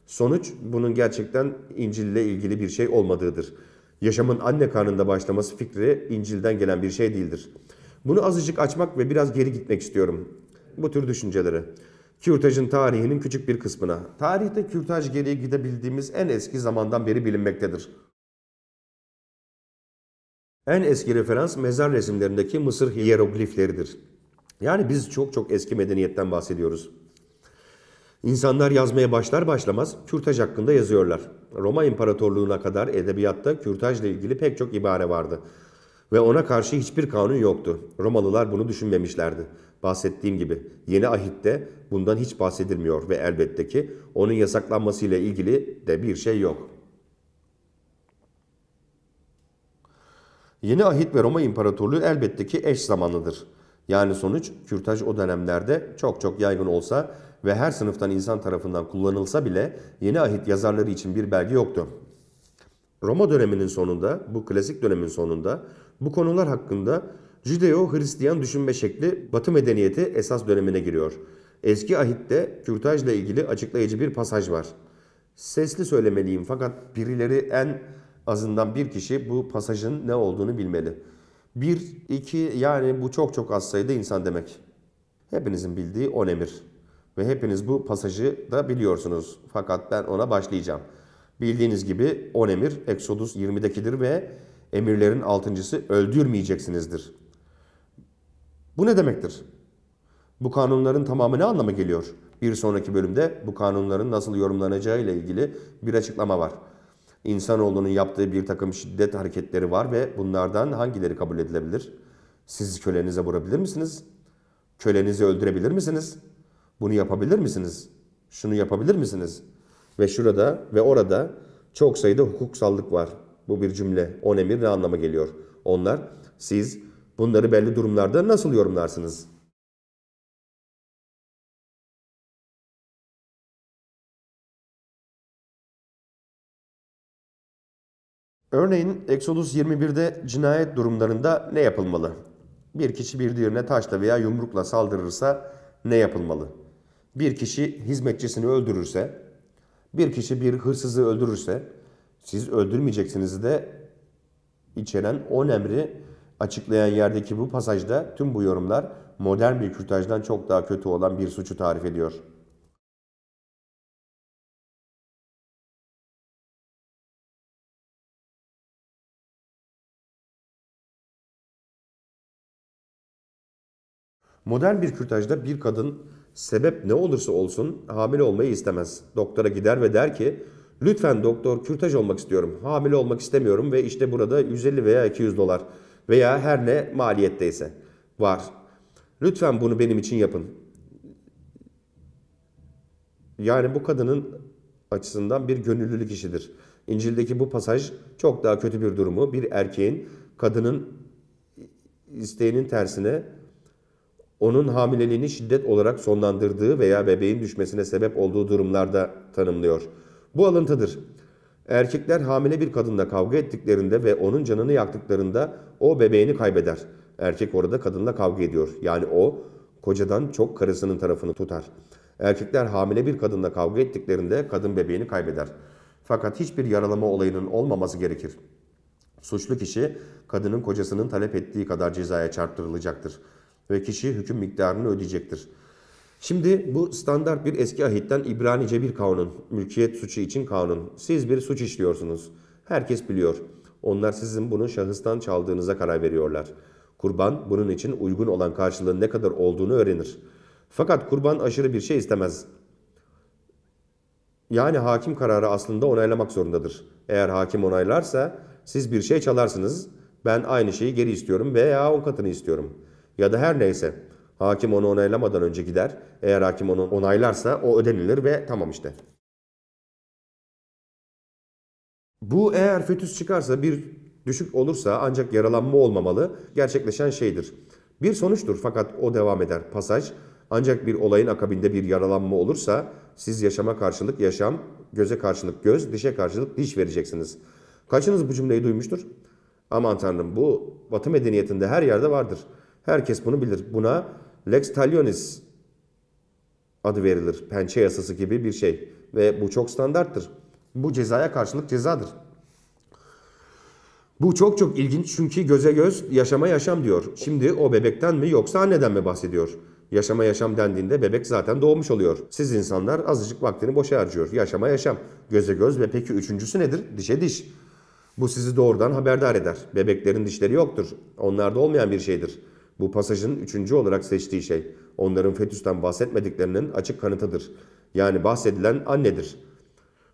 Sonuç bunun gerçekten İncil ile ilgili bir şey olmadığıdır. Yaşamın anne karnında başlaması fikri İncil'den gelen bir şey değildir. Bunu azıcık açmak ve biraz geri gitmek istiyorum. Bu tür düşünceleri. Kürtajın tarihinin küçük bir kısmına. Tarihte kürtaj geriye gidebildiğimiz en eski zamandan beri bilinmektedir. En eski referans mezar resimlerindeki Mısır hiyeroglifleridir. Yani biz çok çok eski medeniyetten bahsediyoruz. İnsanlar yazmaya başlar başlamaz kürtaj hakkında yazıyorlar. Roma İmparatorluğu'na kadar edebiyatta kürtajla ilgili pek çok ibare vardı ve ona karşı hiçbir kanun yoktu. Romalılar bunu düşünmemişlerdi. Bahsettiğim gibi yeni ahitte bundan hiç bahsedilmiyor ve elbette ki onun yasaklanmasıyla ilgili de bir şey yok. Yeni ahit ve Roma İmparatorluğu elbette ki eş zamanlıdır. Yani sonuç kürtaj o dönemlerde çok çok yaygın olsa ve her sınıftan insan tarafından kullanılsa bile yeni ahit yazarları için bir belge yoktu. Roma döneminin sonunda, bu klasik dönemin sonunda bu konular hakkında Judeo-Hristiyan düşünme şekli Batı medeniyeti esas dönemine giriyor. Eski ahitte kürtajla ilgili açıklayıcı bir pasaj var. Sesli söylemeliyim fakat birileri en azından bir kişi bu pasajın ne olduğunu bilmeli. Bir, iki yani bu çok çok az sayıda insan demek. Hepinizin bildiği on emir. Ve hepiniz bu pasajı da biliyorsunuz. Fakat ben ona başlayacağım. Bildiğiniz gibi on emir Exodus 20'dekidir ve Emirlerin altıncısı öldürmeyeceksinizdir. Bu ne demektir? Bu kanunların tamamı ne anlama geliyor? Bir sonraki bölümde bu kanunların nasıl yorumlanacağı ile ilgili bir açıklama var. İnsanoğlunun yaptığı bir takım şiddet hareketleri var ve bunlardan hangileri kabul edilebilir? Siz kölenize vurabilir misiniz? Kölenizi öldürebilir misiniz? Bunu yapabilir misiniz? Şunu yapabilir misiniz? Ve şurada ve orada çok sayıda hukuksallık var. Bu bir cümle. On emir ne anlama geliyor? Onlar siz bunları belli durumlarda nasıl yorumlarsınız? Örneğin Exodus 21'de cinayet durumlarında ne yapılmalı? Bir kişi bir diğerine taşla veya yumrukla saldırırsa ne yapılmalı? Bir kişi hizmetçisini öldürürse, bir kişi bir hırsızı öldürürse, siz öldürmeyeceksiniz de içeren 10 emri açıklayan yerdeki bu pasajda tüm bu yorumlar modern bir kürtajdan çok daha kötü olan bir suçu tarif ediyor. Modern bir kürtajda bir kadın sebep ne olursa olsun hamile olmayı istemez. Doktora gider ve der ki Lütfen doktor kürtaj olmak istiyorum. Hamile olmak istemiyorum ve işte burada 150 veya 200 dolar veya her ne maliyetteyse var. Lütfen bunu benim için yapın. Yani bu kadının açısından bir gönüllülük işidir. İncil'deki bu pasaj çok daha kötü bir durumu. Bir erkeğin kadının isteğinin tersine onun hamileliğini şiddet olarak sonlandırdığı veya bebeğin düşmesine sebep olduğu durumlarda tanımlıyor. Bu alıntıdır. Erkekler hamile bir kadınla kavga ettiklerinde ve onun canını yaktıklarında o bebeğini kaybeder. Erkek orada kadınla kavga ediyor. Yani o kocadan çok karısının tarafını tutar. Erkekler hamile bir kadınla kavga ettiklerinde kadın bebeğini kaybeder. Fakat hiçbir yaralama olayının olmaması gerekir. Suçlu kişi kadının kocasının talep ettiği kadar cezaya çarptırılacaktır ve kişi hüküm miktarını ödeyecektir.'' Şimdi bu standart bir eski ahitten İbranice bir kanun. Mülkiyet suçu için kanun. Siz bir suç işliyorsunuz. Herkes biliyor. Onlar sizin bunu şahıstan çaldığınıza karar veriyorlar. Kurban bunun için uygun olan karşılığın ne kadar olduğunu öğrenir. Fakat kurban aşırı bir şey istemez. Yani hakim kararı aslında onaylamak zorundadır. Eğer hakim onaylarsa siz bir şey çalarsınız. Ben aynı şeyi geri istiyorum veya on katını istiyorum. Ya da her neyse. Hakim onu onaylamadan önce gider. Eğer hakim onu onaylarsa o ödenilir ve tamam işte. Bu eğer fetüs çıkarsa bir düşük olursa ancak yaralanma olmamalı gerçekleşen şeydir. Bir sonuçtur fakat o devam eder pasaj. Ancak bir olayın akabinde bir yaralanma olursa siz yaşama karşılık yaşam, göze karşılık göz, dişe karşılık diş vereceksiniz. Kaçınız bu cümleyi duymuştur? Aman tanrım bu batı medeniyetinde her yerde vardır. Herkes bunu bilir. Buna Lex Talionis adı verilir. Pençe yasası gibi bir şey. Ve bu çok standarttır. Bu cezaya karşılık cezadır. Bu çok çok ilginç çünkü göze göz yaşama yaşam diyor. Şimdi o bebekten mi yoksa anneden mi bahsediyor? Yaşama yaşam dendiğinde bebek zaten doğmuş oluyor. Siz insanlar azıcık vaktini boşa harcıyor. Yaşama yaşam. Göze göz ve peki üçüncüsü nedir? Dişe diş. Bu sizi doğrudan haberdar eder. Bebeklerin dişleri yoktur. Onlarda olmayan bir şeydir. Bu pasajın üçüncü olarak seçtiği şey onların fetüsten bahsetmediklerinin açık kanıtıdır. Yani bahsedilen annedir.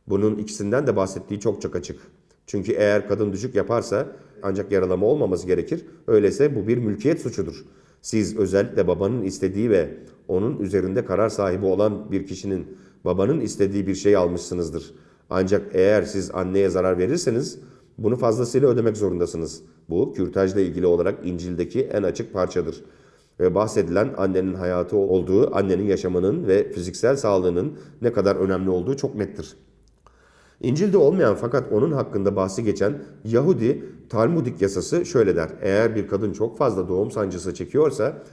Bunun ikisinden de bahsettiği çok çok açık. Çünkü eğer kadın düşük yaparsa ancak yaralama olmaması gerekir. Öyleyse bu bir mülkiyet suçudur. Siz özellikle babanın istediği ve onun üzerinde karar sahibi olan bir kişinin babanın istediği bir şey almışsınızdır. Ancak eğer siz anneye zarar verirseniz bunu fazlasıyla ödemek zorundasınız. Bu kürtajla ilgili olarak İncil'deki en açık parçadır. Ve bahsedilen annenin hayatı olduğu, annenin yaşamının ve fiziksel sağlığının ne kadar önemli olduğu çok nettir. İncil'de olmayan fakat onun hakkında bahsi geçen Yahudi Talmudik yasası şöyle der. Eğer bir kadın çok fazla doğum sancısı çekiyorsa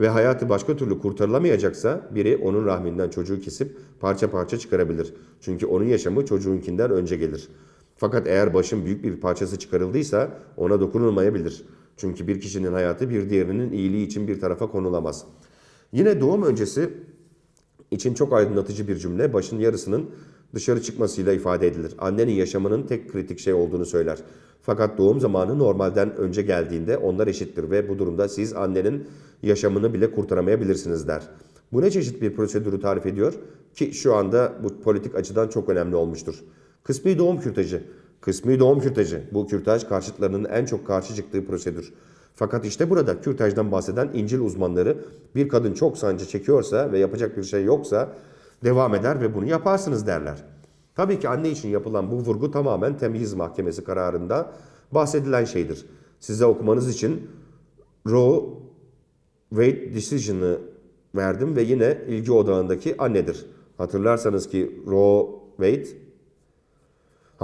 ve hayatı başka türlü kurtarılamayacaksa biri onun rahminden çocuğu kesip parça parça çıkarabilir. Çünkü onun yaşamı çocuğunkinden önce gelir.'' Fakat eğer başın büyük bir parçası çıkarıldıysa ona dokunulmayabilir. Çünkü bir kişinin hayatı bir diğerinin iyiliği için bir tarafa konulamaz. Yine doğum öncesi için çok aydınlatıcı bir cümle başın yarısının dışarı çıkmasıyla ifade edilir. Annenin yaşamının tek kritik şey olduğunu söyler. Fakat doğum zamanı normalden önce geldiğinde onlar eşittir ve bu durumda siz annenin yaşamını bile kurtaramayabilirsiniz der. Bu ne çeşit bir prosedürü tarif ediyor ki şu anda bu politik açıdan çok önemli olmuştur. Kısmi doğum kürtajı. Kısmi doğum kürtajı. Bu kürtaj karşıtlarının en çok karşı çıktığı prosedür. Fakat işte burada kürtajdan bahseden İncil uzmanları bir kadın çok sancı çekiyorsa ve yapacak bir şey yoksa devam eder ve bunu yaparsınız derler. Tabii ki anne için yapılan bu vurgu tamamen temyiz mahkemesi kararında bahsedilen şeydir. Size okumanız için Roe Wade Decision'ı verdim ve yine ilgi odağındaki annedir. Hatırlarsanız ki Roe Wade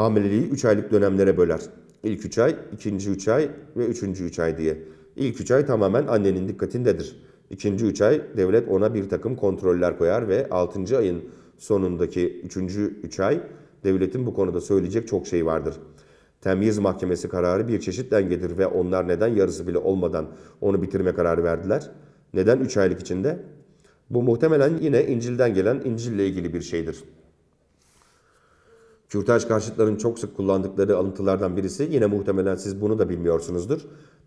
hamileliği 3 aylık dönemlere böler. İlk 3 ay, ikinci 3 ay ve üçüncü 3 ay diye. İlk 3 ay tamamen annenin dikkatindedir. İkinci 3 ay devlet ona bir takım kontroller koyar ve 6. ayın sonundaki 3. 3 ay devletin bu konuda söyleyecek çok şey vardır. Temyiz Mahkemesi kararı bir çeşit dengedir ve onlar neden yarısı bile olmadan onu bitirme kararı verdiler? Neden 3 aylık içinde? Bu muhtemelen yine İncil'den gelen İncil'le ilgili bir şeydir. Kürtaj karşıtların çok sık kullandıkları alıntılardan birisi yine muhtemelen siz bunu da bilmiyorsunuzdur.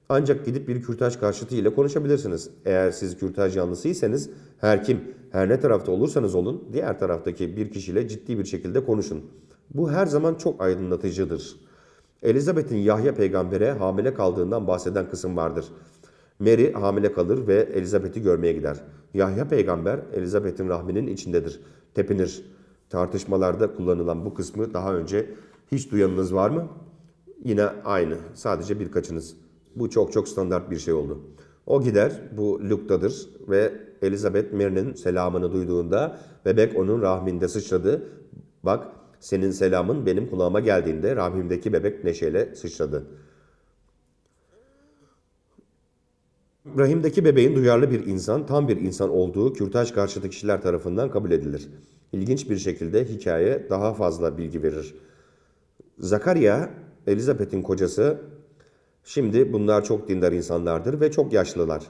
Ancak gidip bir kürtaj karşıtı ile konuşabilirsiniz. Eğer siz kürtaj yanlısıysanız her kim, her ne tarafta olursanız olun diğer taraftaki bir kişiyle ciddi bir şekilde konuşun. Bu her zaman çok aydınlatıcıdır. Elizabeth'in Yahya peygambere hamile kaldığından bahseden kısım vardır. Mary hamile kalır ve Elizabeth'i görmeye gider. Yahya peygamber Elizabeth'in rahminin içindedir. Tepinir tartışmalarda kullanılan bu kısmı daha önce hiç duyanınız var mı? Yine aynı. Sadece birkaçınız. Bu çok çok standart bir şey oldu. O gider, bu Luke'dadır ve Elizabeth Mary'nin selamını duyduğunda bebek onun rahminde sıçradı. Bak senin selamın benim kulağıma geldiğinde rahimdeki bebek neşeyle sıçradı. Rahimdeki bebeğin duyarlı bir insan, tam bir insan olduğu kürtaj karşıtı kişiler tarafından kabul edilir. İlginç bir şekilde hikaye daha fazla bilgi verir. Zakarya Elizabeth'in kocası, şimdi bunlar çok dindar insanlardır ve çok yaşlılar.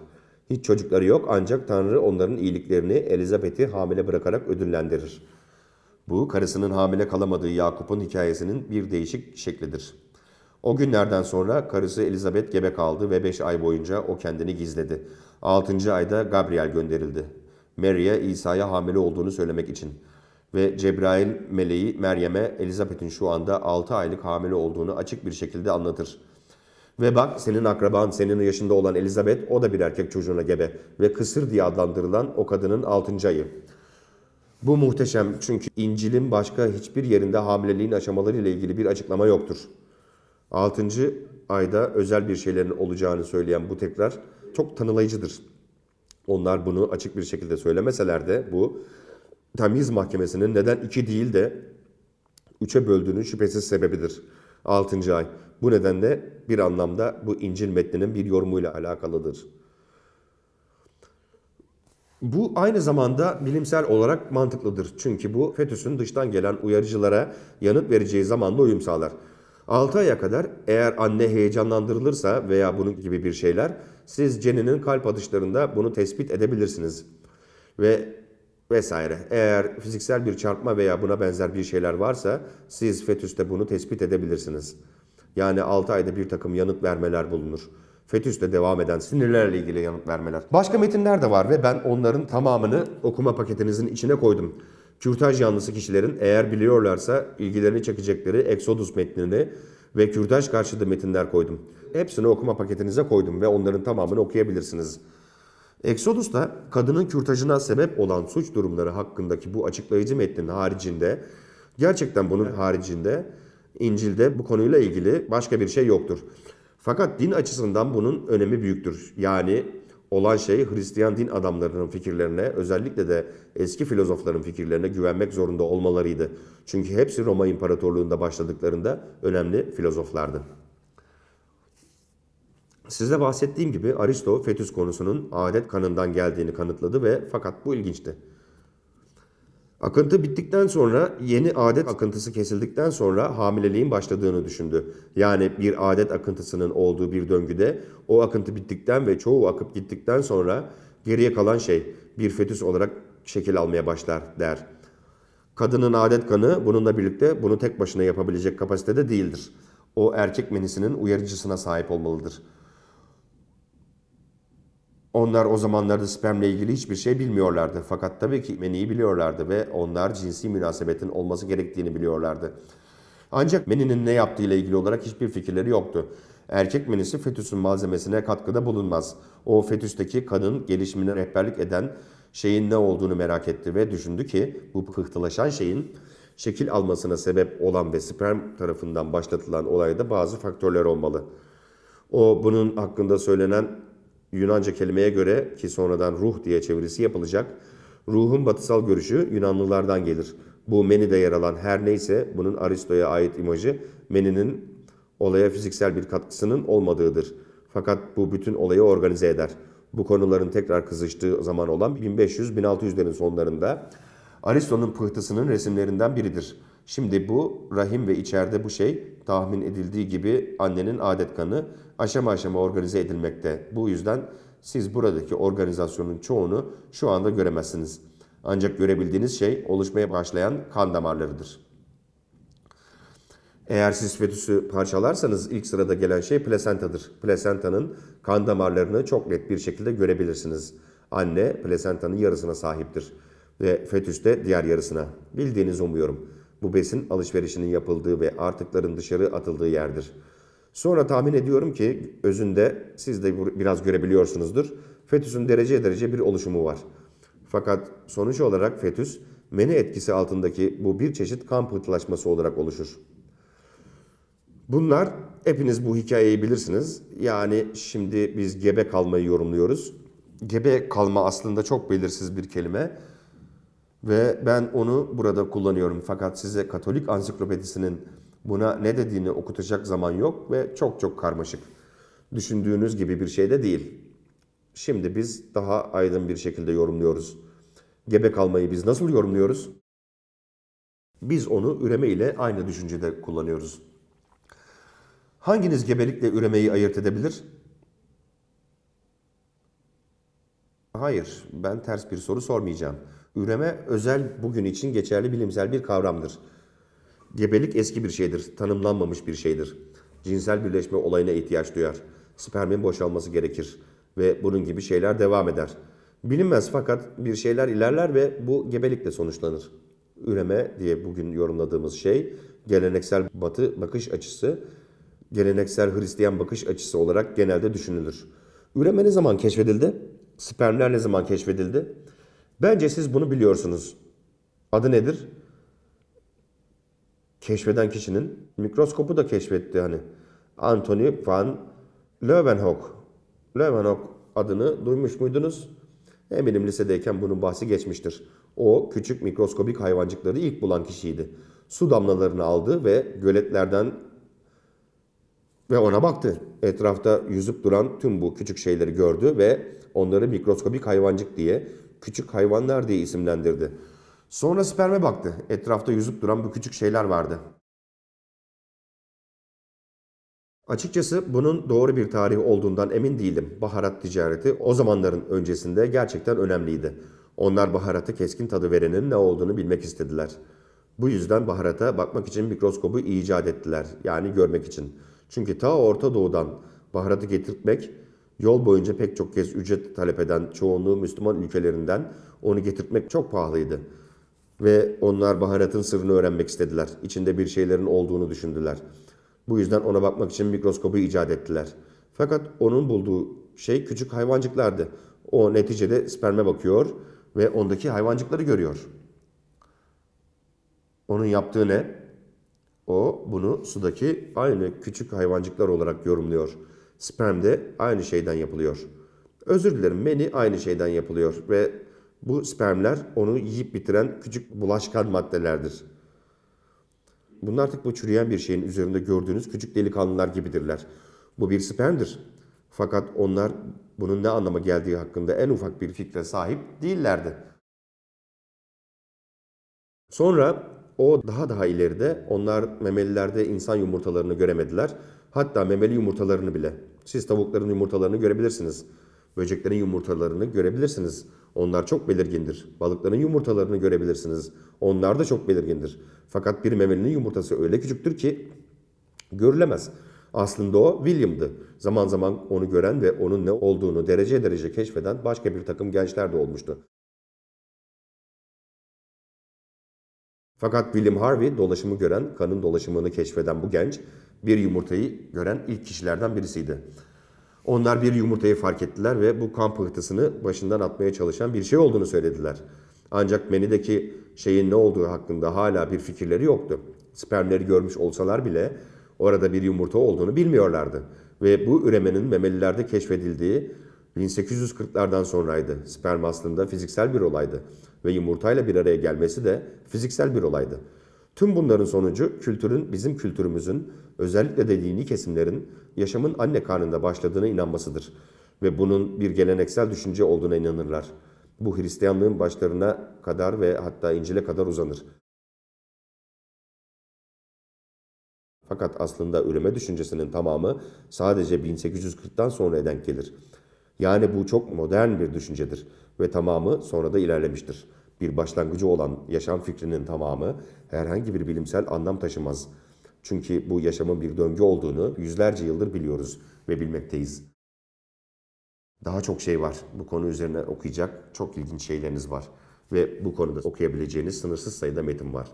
Hiç çocukları yok ancak Tanrı onların iyiliklerini Elizabeth'i hamile bırakarak ödüllendirir. Bu karısının hamile kalamadığı Yakup'un hikayesinin bir değişik şeklidir. O günlerden sonra karısı Elizabeth gebe kaldı ve 5 ay boyunca o kendini gizledi. 6. ayda Gabriel gönderildi. Mary'e İsa'ya hamile olduğunu söylemek için ve Cebrail meleği Meryem'e Elizabeth'in şu anda 6 aylık hamile olduğunu açık bir şekilde anlatır. Ve bak senin akraban, senin yaşında olan Elizabeth o da bir erkek çocuğuna gebe ve kısır diye adlandırılan o kadının 6. ayı. Bu muhteşem çünkü İncil'in başka hiçbir yerinde hamileliğin aşamaları ile ilgili bir açıklama yoktur. 6. ayda özel bir şeylerin olacağını söyleyen bu tekrar çok tanılayıcıdır. Onlar bunu açık bir şekilde söylemeseler de bu temyiz mahkemesinin neden 2 değil de 3'e böldüğünün şüphesiz sebebidir. 6. ay. Bu nedenle bir anlamda bu İncil metninin bir yorumuyla alakalıdır. Bu aynı zamanda bilimsel olarak mantıklıdır. Çünkü bu fetüsün dıştan gelen uyarıcılara yanıt vereceği zamanda uyum sağlar. 6 aya kadar eğer anne heyecanlandırılırsa veya bunun gibi bir şeyler siz ceninin kalp atışlarında bunu tespit edebilirsiniz. Ve vesaire. Eğer fiziksel bir çarpma veya buna benzer bir şeyler varsa siz fetüste bunu tespit edebilirsiniz. Yani 6 ayda bir takım yanıt vermeler bulunur. Fetüste devam eden sinirlerle ilgili yanıt vermeler. Başka metinler de var ve ben onların tamamını okuma paketinizin içine koydum. Kürtaj yanlısı kişilerin eğer biliyorlarsa ilgilerini çekecekleri Exodus metnini ve kürtaj karşıtı metinler koydum. Hepsini okuma paketinize koydum ve onların tamamını okuyabilirsiniz. Exodus'ta kadının kürtajına sebep olan suç durumları hakkındaki bu açıklayıcı metnin haricinde gerçekten bunun haricinde İncil'de bu konuyla ilgili başka bir şey yoktur. Fakat din açısından bunun önemi büyüktür. Yani olan şey Hristiyan din adamlarının fikirlerine, özellikle de eski filozofların fikirlerine güvenmek zorunda olmalarıydı. Çünkü hepsi Roma İmparatorluğu'nda başladıklarında önemli filozoflardı. Size bahsettiğim gibi Aristo fetüs konusunun adet kanından geldiğini kanıtladı ve fakat bu ilginçti. Akıntı bittikten sonra yeni adet akıntısı kesildikten sonra hamileliğin başladığını düşündü. Yani bir adet akıntısının olduğu bir döngüde o akıntı bittikten ve çoğu akıp gittikten sonra geriye kalan şey bir fetüs olarak şekil almaya başlar der. Kadının adet kanı bununla birlikte bunu tek başına yapabilecek kapasitede değildir. O erkek menisinin uyarıcısına sahip olmalıdır.'' Onlar o zamanlarda spermle ilgili hiçbir şey bilmiyorlardı. Fakat tabii ki meniyi biliyorlardı ve onlar cinsi münasebetin olması gerektiğini biliyorlardı. Ancak meninin ne yaptığı ile ilgili olarak hiçbir fikirleri yoktu. Erkek menisi fetüsün malzemesine katkıda bulunmaz. O fetüsteki kanın gelişimine rehberlik eden şeyin ne olduğunu merak etti ve düşündü ki bu pıhtılaşan şeyin şekil almasına sebep olan ve sperm tarafından başlatılan olayda bazı faktörler olmalı. O bunun hakkında söylenen Yunanca kelimeye göre ki sonradan ruh diye çevirisi yapılacak. Ruhun batısal görüşü Yunanlılardan gelir. Bu menide yer alan her neyse bunun Aristo'ya ait imajı meninin olaya fiziksel bir katkısının olmadığıdır. Fakat bu bütün olayı organize eder. Bu konuların tekrar kızıştığı zaman olan 1500-1600'lerin sonlarında Aristo'nun pıhtısının resimlerinden biridir. Şimdi bu rahim ve içeride bu şey tahmin edildiği gibi annenin adet kanı aşama aşama organize edilmekte. Bu yüzden siz buradaki organizasyonun çoğunu şu anda göremezsiniz. Ancak görebildiğiniz şey oluşmaya başlayan kan damarlarıdır. Eğer siz fetüsü parçalarsanız ilk sırada gelen şey plasentadır. Plasentanın kan damarlarını çok net bir şekilde görebilirsiniz. Anne plasentanın yarısına sahiptir ve fetüs de diğer yarısına. Bildiğinizi umuyorum. Bu besin alışverişinin yapıldığı ve artıkların dışarı atıldığı yerdir. Sonra tahmin ediyorum ki özünde siz de biraz görebiliyorsunuzdur. Fetüsün derece derece bir oluşumu var. Fakat sonuç olarak fetüs mene etkisi altındaki bu bir çeşit kan pıhtılaşması olarak oluşur. Bunlar hepiniz bu hikayeyi bilirsiniz. Yani şimdi biz gebe kalmayı yorumluyoruz. Gebe kalma aslında çok belirsiz bir kelime ve ben onu burada kullanıyorum. Fakat size Katolik ansiklopedisinin buna ne dediğini okutacak zaman yok ve çok çok karmaşık. Düşündüğünüz gibi bir şey de değil. Şimdi biz daha aydın bir şekilde yorumluyoruz. Gebe kalmayı biz nasıl yorumluyoruz? Biz onu üreme ile aynı düşüncede kullanıyoruz. Hanginiz gebelikle üremeyi ayırt edebilir? Hayır, ben ters bir soru sormayacağım. Üreme özel bugün için geçerli bilimsel bir kavramdır. Gebelik eski bir şeydir, tanımlanmamış bir şeydir. Cinsel birleşme olayına ihtiyaç duyar. Spermin boşalması gerekir ve bunun gibi şeyler devam eder. Bilinmez fakat bir şeyler ilerler ve bu gebelikle sonuçlanır. Üreme diye bugün yorumladığımız şey geleneksel batı bakış açısı, geleneksel Hristiyan bakış açısı olarak genelde düşünülür. Üreme ne zaman keşfedildi? Spermler ne zaman keşfedildi? Bence siz bunu biliyorsunuz. Adı nedir? Keşfeden kişinin mikroskopu da keşfetti hani. Anthony van Leeuwenhoek. Leeuwenhoek adını duymuş muydunuz? Eminim lisedeyken bunun bahsi geçmiştir. O küçük mikroskobik hayvancıkları ilk bulan kişiydi. Su damlalarını aldı ve göletlerden ve ona baktı. Etrafta yüzüp duran tüm bu küçük şeyleri gördü ve onları mikroskobik hayvancık diye küçük hayvanlar diye isimlendirdi. Sonra sperme baktı. Etrafta yüzüp duran bu küçük şeyler vardı. Açıkçası bunun doğru bir tarih olduğundan emin değilim. Baharat ticareti o zamanların öncesinde gerçekten önemliydi. Onlar baharata keskin tadı verenin ne olduğunu bilmek istediler. Bu yüzden baharata bakmak için mikroskobu icat ettiler. Yani görmek için. Çünkü ta Orta Doğu'dan baharatı getirtmek Yol boyunca pek çok kez ücret talep eden çoğunluğu Müslüman ülkelerinden onu getirtmek çok pahalıydı. Ve onlar baharatın sırrını öğrenmek istediler. İçinde bir şeylerin olduğunu düşündüler. Bu yüzden ona bakmak için mikroskobu icat ettiler. Fakat onun bulduğu şey küçük hayvancıklardı. O neticede sperme bakıyor ve ondaki hayvancıkları görüyor. Onun yaptığı ne? O bunu sudaki aynı küçük hayvancıklar olarak yorumluyor.'' Spam de aynı şeyden yapılıyor. Özür dilerim meni aynı şeyden yapılıyor ve bu spermler onu yiyip bitiren küçük bulaşkan maddelerdir. Bunlar artık bu çürüyen bir şeyin üzerinde gördüğünüz küçük delikanlılar gibidirler. Bu bir spermdir. Fakat onlar bunun ne anlama geldiği hakkında en ufak bir fikre sahip değillerdi. Sonra o daha daha ileride onlar memelilerde insan yumurtalarını göremediler. Hatta memeli yumurtalarını bile. Siz tavukların yumurtalarını görebilirsiniz. Böceklerin yumurtalarını görebilirsiniz. Onlar çok belirgindir. Balıkların yumurtalarını görebilirsiniz. Onlar da çok belirgindir. Fakat bir memelinin yumurtası öyle küçüktür ki görülemez. Aslında o William'dı. Zaman zaman onu gören ve onun ne olduğunu derece derece keşfeden başka bir takım gençler de olmuştu. Fakat William Harvey dolaşımı gören, kanın dolaşımını keşfeden bu genç bir yumurtayı gören ilk kişilerden birisiydi. Onlar bir yumurtayı fark ettiler ve bu kamp haritasını başından atmaya çalışan bir şey olduğunu söylediler. Ancak menideki şeyin ne olduğu hakkında hala bir fikirleri yoktu. Spermleri görmüş olsalar bile orada bir yumurta olduğunu bilmiyorlardı. Ve bu üremenin memelilerde keşfedildiği 1840'lardan sonraydı. Sperm aslında fiziksel bir olaydı ve yumurtayla bir araya gelmesi de fiziksel bir olaydı. Tüm bunların sonucu kültürün, bizim kültürümüzün, özellikle de dini kesimlerin yaşamın anne karnında başladığına inanmasıdır. Ve bunun bir geleneksel düşünce olduğuna inanırlar. Bu Hristiyanlığın başlarına kadar ve hatta İncil'e kadar uzanır. Fakat aslında üreme düşüncesinin tamamı sadece 1840'tan sonra denk gelir. Yani bu çok modern bir düşüncedir ve tamamı sonra da ilerlemiştir bir başlangıcı olan yaşam fikrinin tamamı herhangi bir bilimsel anlam taşımaz. Çünkü bu yaşamın bir döngü olduğunu yüzlerce yıldır biliyoruz ve bilmekteyiz. Daha çok şey var. Bu konu üzerine okuyacak çok ilginç şeyleriniz var ve bu konuda okuyabileceğiniz sınırsız sayıda metin var.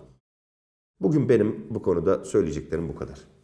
Bugün benim bu konuda söyleyeceklerim bu kadar.